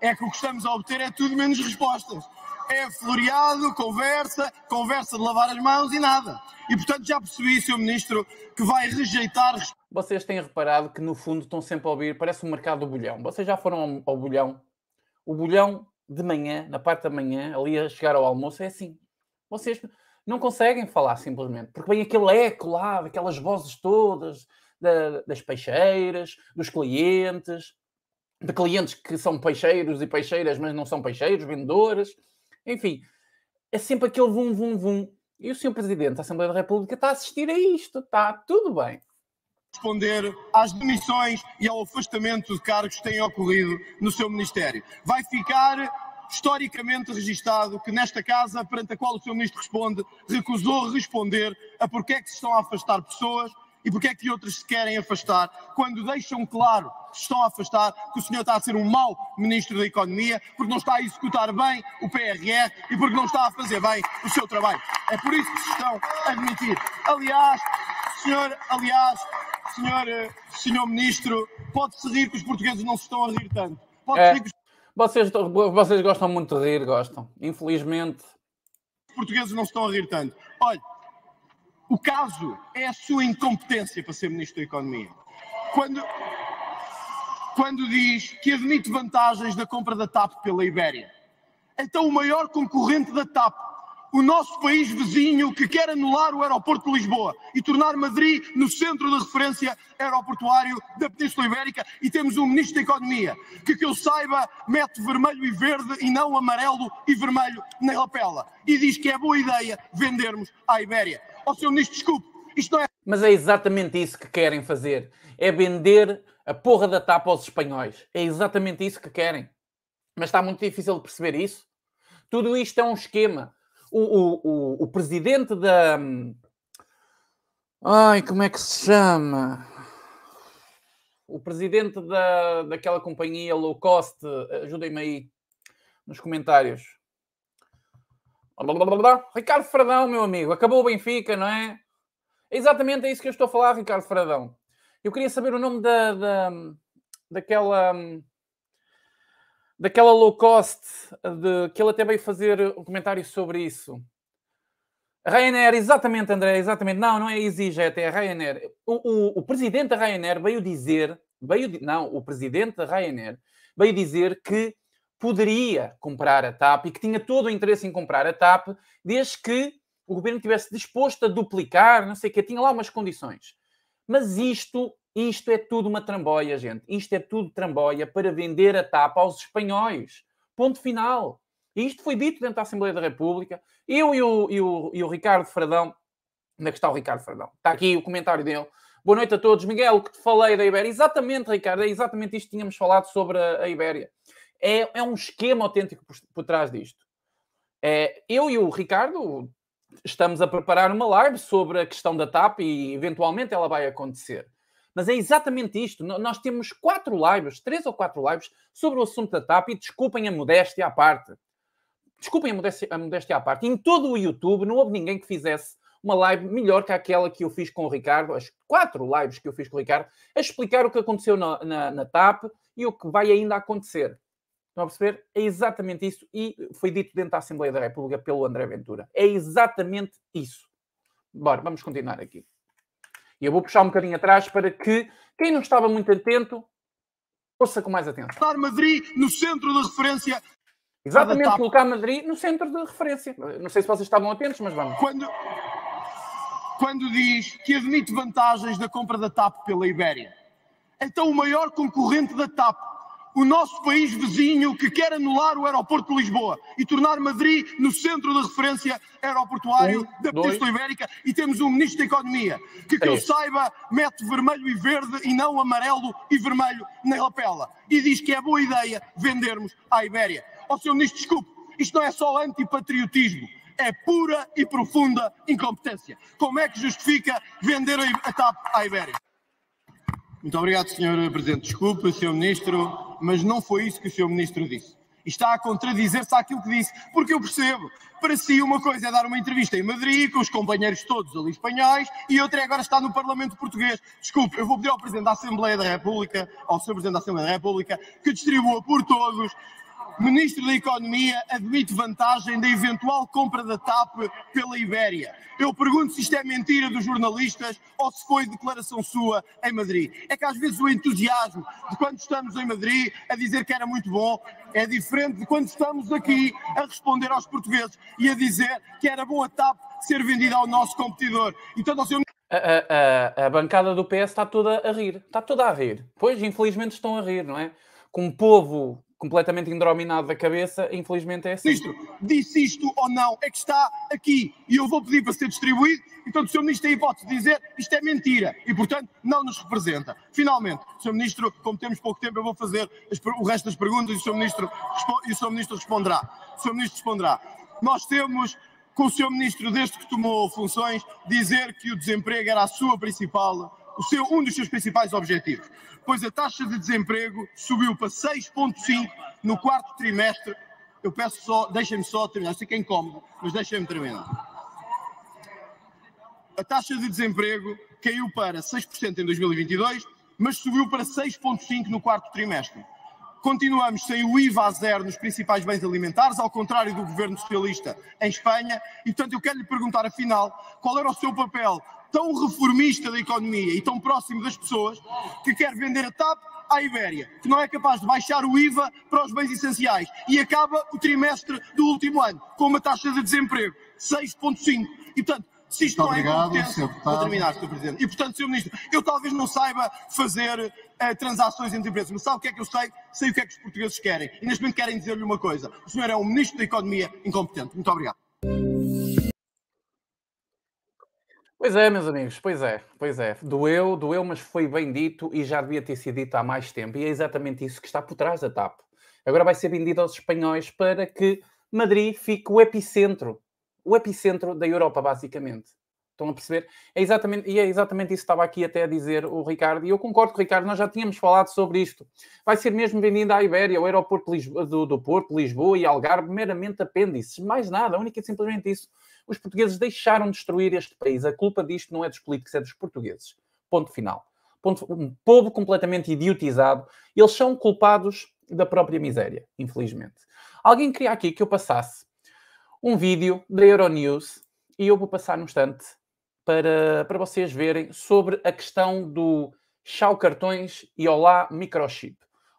É que o que estamos a obter é tudo menos respostas. É floreado, conversa, conversa de lavar as mãos e nada. E, portanto, já percebi, Sr. Ministro, que vai rejeitar respostas vocês têm reparado que no fundo estão sempre a ouvir, parece o um mercado do bolhão. Vocês já foram ao, ao bolhão? O bolhão de manhã, na parte da manhã, ali a chegar ao almoço, é assim. Vocês não conseguem falar simplesmente, porque vem aquele eco lá, aquelas vozes todas da, das peixeiras, dos clientes, de clientes que são peixeiros e peixeiras, mas não são peixeiros, vendedores, enfim, é sempre aquele vum, vum, vum. E o senhor Presidente da Assembleia da República está a assistir a isto, está tudo bem responder às demissões e ao afastamento de cargos que têm ocorrido no seu Ministério. Vai ficar historicamente registado que nesta casa, perante a qual o seu Ministro responde, recusou responder a porque é que se estão a afastar pessoas e porque é que outras se querem afastar, quando deixam claro que se estão a afastar, que o senhor está a ser um mau Ministro da Economia, porque não está a executar bem o PRR e porque não está a fazer bem o seu trabalho. É por isso que se estão a demitir. Aliás, senhor, aliás, Senhor senhor Ministro, pode-se rir que os portugueses não se estão a rir tanto. Pode-se é. rir que os... vocês, vocês gostam muito de rir, gostam. Infelizmente. Os portugueses não se estão a rir tanto. Olha, o caso é a sua incompetência para ser Ministro da Economia. Quando, quando diz que admite vantagens da compra da TAP pela Ibéria. Então, o maior concorrente da TAP o nosso país vizinho que quer anular o aeroporto de Lisboa e tornar Madrid no centro de referência aeroportuário da Península Ibérica e temos um Ministro da Economia que, que eu saiba, mete vermelho e verde e não amarelo e vermelho na lapela e diz que é boa ideia vendermos à Ibéria. Ó oh, Ministro, desculpe, isto não é... Mas é exatamente isso que querem fazer, é vender a porra da tapa aos espanhóis. É exatamente isso que querem. Mas está muito difícil de perceber isso. Tudo isto é um esquema o, o, o, presidente da. Hum, ai, como é que se chama? O presidente da, daquela companhia low cost, eh, ajudem-me aí nos comentários. Blá, blá, blá, Ricardo Fradão, meu amigo, acabou o Benfica, não é? é? Exatamente é isso que eu estou a falar, Ricardo Fradão. Eu queria saber o nome da, da hum, daquela hum, daquela low cost, de, que ele até veio fazer um comentário sobre isso. Ryanair, exatamente, André, exatamente. Não, não é EasyJet, é Ryanair. O, o, o, presidente da Ryanair veio dizer, veio, não, o presidente da Ryanair veio dizer que poderia comprar a TAP e que tinha todo o interesse em comprar a TAP, desde que o governo tivesse disposto a duplicar, não sei o quê, tinha lá umas condições. Mas isto isto é tudo uma tramboia, gente. Isto é tudo tramboia para vender a tapa aos espanhóis. Ponto final. isto foi dito dentro da Assembleia da República. Eu e o, e o, e o Ricardo Fradão. Onde é que está o Ricardo Fradão? Está aqui o comentário dele. Boa noite a todos. Miguel, o que te falei da Ibéria? Exatamente, Ricardo, é exatamente isto que tínhamos falado sobre a, Ibéria. É, é um esquema autêntico por, por trás disto. É, eu e o Ricardo estamos a preparar uma live sobre a questão da TAP e eventualmente ela vai acontecer. Mas é exatamente isto. Nós temos quatro lives, três ou quatro lives, sobre o assunto da TAP e desculpem a modéstia à parte. Desculpem a modéstia, a modéstia à parte. Em todo o YouTube não houve ninguém que fizesse uma live melhor que aquela que eu fiz com o Ricardo, as quatro lives que eu fiz com o Ricardo, a explicar o que aconteceu na, na, na TAP e o que vai ainda acontecer. Estão a perceber? É exatamente isso. E foi dito dentro da Assembleia da República pelo André Ventura. É exatamente isso. Bora, vamos continuar aqui. E eu vou puxar um bocadinho atrás para que quem não estava muito atento ouça com mais atenção. Colocar Madrid no centro de referência. Exatamente, colocar Madrid no centro de referência. Não sei se vocês estavam atentos, mas vamos. Quando, quando diz que admite vantagens da compra da TAP pela Ibéria, então o maior concorrente da TAP o nosso país vizinho que quer anular o aeroporto de Lisboa e tornar Madrid no centro de referência aeroportuário um, da Península Ibérica e temos um Ministro da Economia que, que eu saiba, mete vermelho e verde e não amarelo e vermelho na lapela e diz que é boa ideia vendermos à Ibéria. Ó oh, Ministro, desculpe, isto não é só antipatriotismo, é pura e profunda incompetência. Como é que justifica vender a TAP à Ibéria? Muito obrigado, Senhor Presidente. Desculpe, Senhor Ministro mas não foi isso que o Sr. ministro disse. E está a contradizer-se àquilo que disse, porque eu percebo. Para si, uma coisa é dar uma entrevista em Madrid, com os companheiros todos ali espanhóis, e outra é agora estar no Parlamento Português. Desculpe, eu vou pedir ao Presidente da Assembleia da República, ao Sr. Presidente da Assembleia da República, que distribua por todos Ministro da Economia admite vantagem da eventual compra da TAP pela Ibéria. Eu pergunto se isto é mentira dos jornalistas ou se foi declaração sua em Madrid. É que às vezes o entusiasmo de quando estamos em Madrid a dizer que era muito bom é diferente de quando estamos aqui a responder aos portugueses e a dizer que era bom a TAP ser vendida ao nosso competidor. Então, ao seu... a, a, a bancada do PS está toda a rir. Está toda a rir. Pois, infelizmente, estão a rir, não é? Com um povo completamente indrominado da cabeça, infelizmente é assim. Ministro, disse isto ou não, é que está aqui e eu vou pedir para ser distribuído, então o Sr. Ministro tem hipótese de dizer isto é mentira e, portanto, não nos representa. Finalmente, Sr. Ministro, como temos pouco tempo, eu vou fazer o resto das perguntas e o Sr. Ministro, e o Sr. Ministro responderá. O Sr. Ministro responderá. Nós temos com o Sr. Ministro, desde que tomou funções, dizer que o desemprego era a sua principal seu, um dos seus principais objetivos, pois a taxa de desemprego subiu para 6,5% no quarto trimestre. Eu peço só, deixem-me só terminar, sei que é incómodo, mas deixem-me terminar. A taxa de desemprego caiu para 6% em 2022, mas subiu para 6,5% no quarto trimestre. Continuamos sem o IVA a zero nos principais bens alimentares, ao contrário do governo socialista em Espanha. E, portanto, eu quero lhe perguntar, afinal, qual era o seu papel tão reformista da economia e tão próximo das pessoas que quer vender a TAP à Ibéria, que não é capaz de baixar o IVA para os bens essenciais e acaba o trimestre do último ano com uma taxa de desemprego 6,5%. E, portanto, se isto Muito não é obrigado, Vou terminar, Sr. Presidente. E, portanto, Sr. Ministro, eu talvez não saiba fazer uh, transações entre empresas, mas sabe o que é que eu sei? Sei o que é que os portugueses querem. E, neste momento, querem dizer-lhe uma coisa. O senhor é um Ministro da Economia incompetente. Muito obrigado. Pois é, meus amigos, pois é, pois é. Doeu, doeu, mas foi bem dito e já devia ter sido dito há mais tempo. E é exatamente isso que está por trás da TAP. Agora vai ser vendido aos espanhóis para que Madrid fique o epicentro o epicentro da Europa, basicamente. Estão a perceber? É exatamente, e é exatamente isso que estava aqui até a dizer o Ricardo. E eu concordo com o Ricardo, nós já tínhamos falado sobre isto. Vai ser mesmo vendida à Ibéria, o aeroporto do, do Porto, Lisboa e Algarve, meramente apêndices. Mais nada, a única e simplesmente isso. Os portugueses deixaram destruir este país. A culpa disto não é dos políticos, é dos portugueses. Ponto final. Ponto, um povo completamente idiotizado. Eles são culpados da própria miséria, infelizmente. Alguém queria aqui que eu passasse um vídeo da Euronews e eu vou passar no instante para, para vocês verem sobre a questão do chau cartões e olá microchip,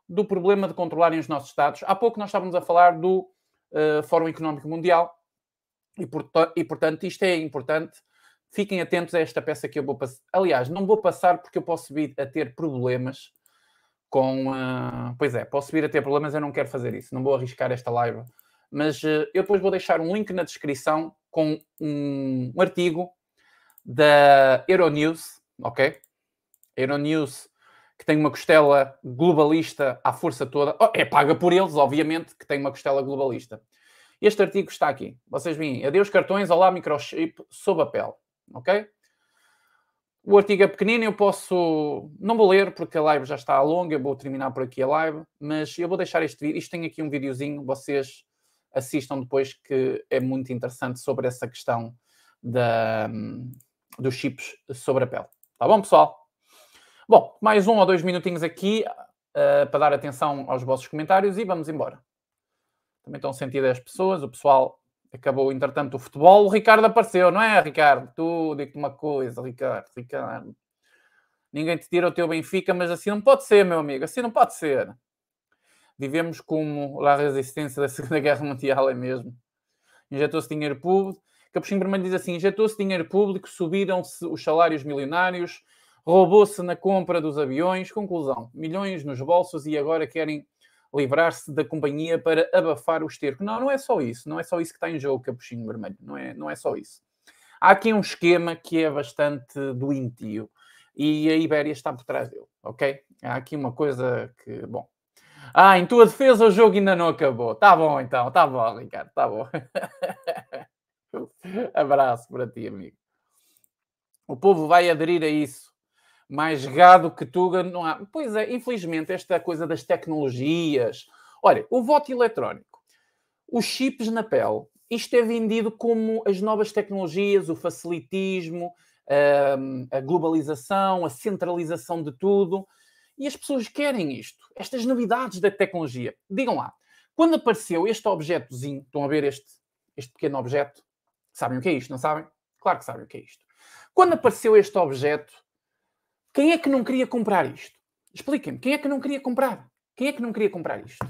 do problema de controlarem os nossos dados. Há pouco nós estávamos a falar do uh, Fórum Económico Mundial e, porto, e, portanto, isto é importante. Fiquem atentos a esta peça que eu vou passar. Aliás, não vou passar porque eu posso vir a ter problemas com. Uh... Pois é, posso vir a ter problemas, eu não quero fazer isso. Não vou arriscar esta live mas eh, eu depois vou deixar um link na descrição com um, um artigo da Euronews, ok? Euronews, que tem uma costela globalista à força toda. Oh, é paga por eles, obviamente, que tem uma costela globalista. Este artigo está aqui. Vocês veem. Adeus cartões, olá microchip, sob a pele. Ok? O artigo é pequenino, eu posso... Não vou ler, porque a live já está longa, eu vou terminar por aqui a live, mas eu vou deixar este vídeo. Isto tem aqui um videozinho, vocês assistam depois que é muito interessante sobre essa questão da, dos chips sobre a pele. Tá bom, pessoal? Bom, mais um ou dois minutinhos aqui uh, para dar atenção aos vossos comentários e vamos embora. Também estão sentidas as pessoas, o pessoal acabou, entretanto, o futebol. O Ricardo apareceu, não é, Ricardo? Tu, digo-te uma coisa, Ricardo, Ricardo. Ninguém te tira o teu Benfica, mas assim não pode ser, meu amigo, assim não pode ser. Vivemos como lá a resistência da Segunda Guerra Mundial é mesmo. Injetou-se dinheiro público. Capuchinho Vermelho diz assim: injetou-se dinheiro público, subiram-se os salários milionários, roubou-se na compra dos aviões. Conclusão: milhões nos bolsos e agora querem livrar-se da companhia para abafar o esterco. Não, não é só isso. Não é só isso que está em jogo, Capuchinho Vermelho. Não é, não é só isso. Há aqui um esquema que é bastante doentio e a Ibéria está por trás dele, ok? Há aqui uma coisa que, bom, ah, em tua defesa o jogo ainda não acabou. Tá bom então, tá bom, Ricardo, tá bom. Abraço para ti, amigo. O povo vai aderir a isso. Mais gado que Tuga não há. Pois é, infelizmente, esta coisa das tecnologias. Olha, o voto eletrónico, os chips na pele, isto é vendido como as novas tecnologias, o facilitismo, hum, a globalização, a centralização de tudo. E as pessoas querem isto, estas novidades da tecnologia. Digam lá, quando apareceu este objetozinho, estão a ver este, este pequeno objeto? Sabem o que é isto, não sabem? Claro que sabem o que é isto. Quando apareceu este objeto, quem é que não queria comprar isto? Expliquem-me, quem é que não queria comprar? Quem é que não queria comprar isto?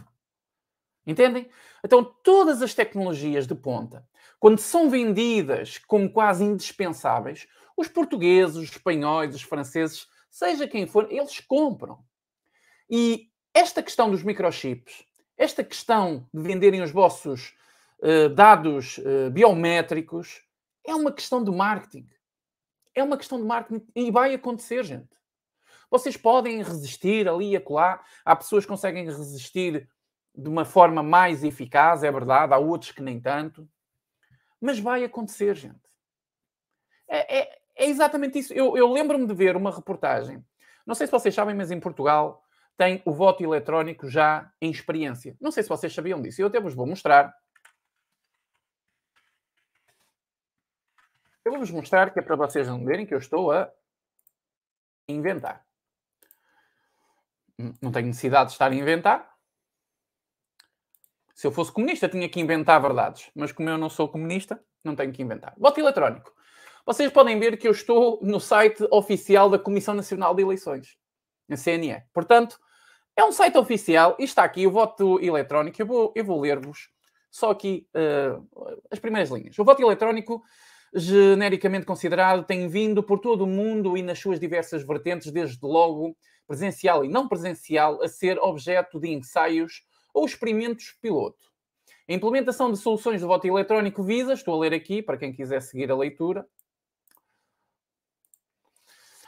Entendem? Então, todas as tecnologias de ponta, quando são vendidas como quase indispensáveis, os portugueses, os espanhóis, os franceses seja quem for, eles compram. E esta questão dos microchips, esta questão de venderem os vossos uh, dados uh, biométricos, é uma questão de marketing. É uma questão de marketing e vai acontecer, gente. Vocês podem resistir ali e acolá. Há pessoas que conseguem resistir de uma forma mais eficaz, é verdade. Há outros que nem tanto. Mas vai acontecer, gente. É, é, é exatamente isso. Eu, eu lembro-me de ver uma reportagem. Não sei se vocês sabem, mas em Portugal tem o voto eletrónico já em experiência. Não sei se vocês sabiam disso. Eu até vos vou mostrar. Eu vou-vos mostrar que é para vocês não verem que eu estou a inventar. Hum, não tenho necessidade de estar a inventar. Se eu fosse comunista, tinha que inventar verdades. Mas como eu não sou comunista, não tenho que inventar. Voto eletrónico. Vocês podem ver que eu estou no site oficial da Comissão Nacional de Eleições, a CNE. Portanto, é um site oficial e está aqui o voto eletrónico. Eu vou, eu vou ler-vos só aqui uh, as primeiras linhas. O voto eletrónico, genericamente considerado, tem vindo por todo o mundo e nas suas diversas vertentes, desde logo presencial e não presencial, a ser objeto de ensaios ou experimentos piloto. A implementação de soluções de voto eletrónico visa, estou a ler aqui para quem quiser seguir a leitura,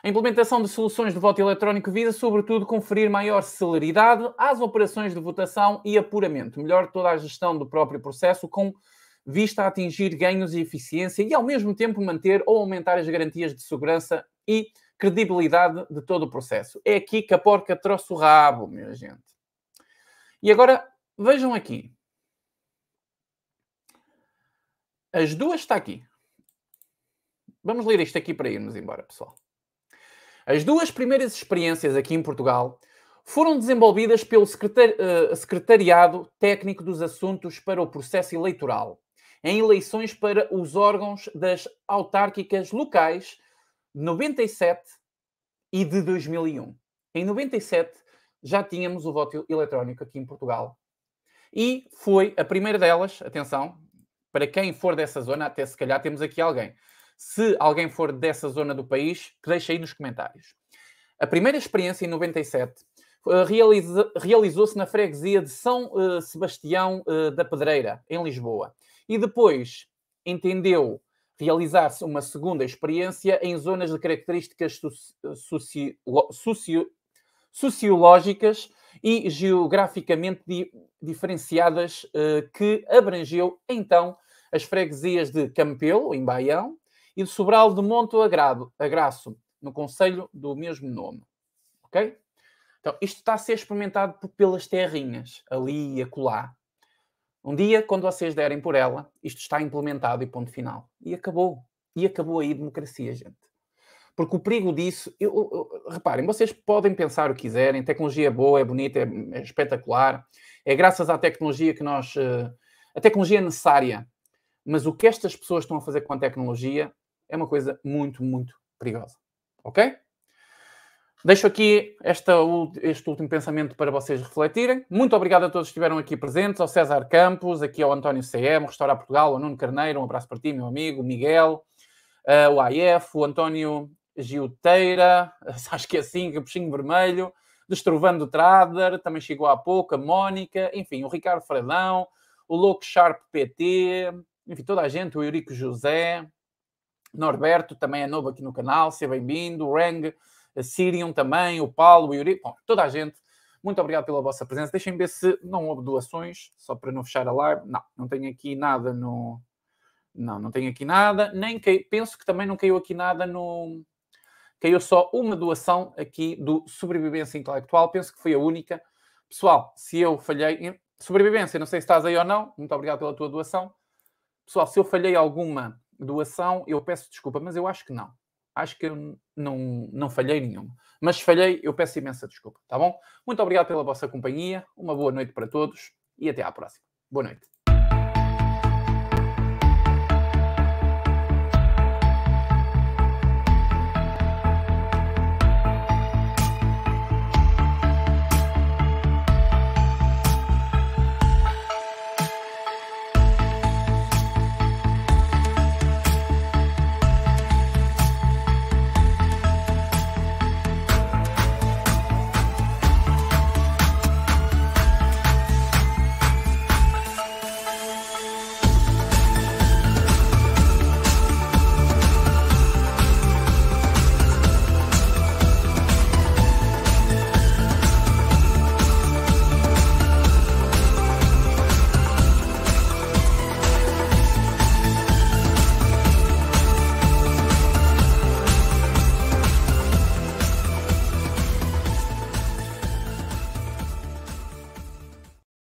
a implementação de soluções de voto eletrónico visa, sobretudo, conferir maior celeridade às operações de votação e apuramento, melhor toda a gestão do próprio processo com vista a atingir ganhos e eficiência e, ao mesmo tempo, manter ou aumentar as garantias de segurança e credibilidade de todo o processo. É aqui que a porca trouxe o rabo, minha gente. E agora, vejam aqui. As duas está aqui. Vamos ler isto aqui para irmos embora, pessoal. As duas primeiras experiências aqui em Portugal foram desenvolvidas pelo eh, Secretariado Técnico dos Assuntos para o Processo Eleitoral, em eleições para os órgãos das autárquicas locais de 97 e de 2001. Em 97 já tínhamos o voto eletrónico aqui em Portugal. E foi a primeira delas, atenção, para quem for dessa zona, até se calhar temos aqui alguém. Se alguém for dessa zona do país, que deixe aí nos comentários. A primeira experiência em 97 eh, realizou-se na freguesia de São eh, Sebastião eh, da Pedreira, em Lisboa. E depois entendeu realizar-se uma segunda experiência em zonas de características sociológicas e geograficamente di... diferenciadas, que abrangeu então as freguesias de Campelo, em Baião, e de Sobral de Monte Agrado, Agraço, no conselho do mesmo nome. Ok? Então, isto está a ser experimentado pelas terrinhas, ali e acolá. Um dia, quando vocês derem por ela, isto está implementado e ponto final. E acabou. E acabou aí a democracia, gente. Porque o perigo disso, eu, eu, reparem, vocês podem pensar o que quiserem, tecnologia é boa, é bonita, é, é, espetacular, é graças à tecnologia que nós. Eh, a tecnologia é necessária, mas o que estas pessoas estão a fazer com a tecnologia é uma coisa muito, muito perigosa. Ok? Deixo aqui esta, este último pensamento para vocês refletirem. Muito obrigado a todos que estiveram aqui presentes, ao César Campos, aqui ao António CM, Restaurar Portugal, ao Nuno Carneiro, um abraço para ti, meu amigo, Miguel, uh, o AF, o António Gilteira, acho que é assim, Capuchinho Vermelho, Destrovando Trader, também chegou há pouco, a Mónica, enfim, o Ricardo Fredão, o Louco Sharp PT, enfim, toda a gente, o Eurico José, Norberto também é novo aqui no canal, seja bem-vindo. O Rang, a eh, Sirium também, o Paulo, o Yuri, bom, toda a gente. Muito obrigado pela vossa presença. Deixem ver se não houve doações, só para não fechar a live. Não, não tenho aqui nada no. Não, não tenho aqui nada. Nem cai... Penso que também não caiu aqui nada no. Caiu só uma doação aqui do Sobrevivência Intelectual. Penso que foi a única. Pessoal, se eu falhei. Sobrevivência, não sei se estás aí ou não. Muito obrigado pela tua doação. Pessoal, se eu falhei alguma doação, eu peço desculpa, mas eu acho que não. Acho que eu não, não falhei nenhuma. Mas se falhei, eu peço imensa desculpa, tá bom? Muito obrigado pela vossa companhia, uma boa noite para todos e até à próxima. Boa noite.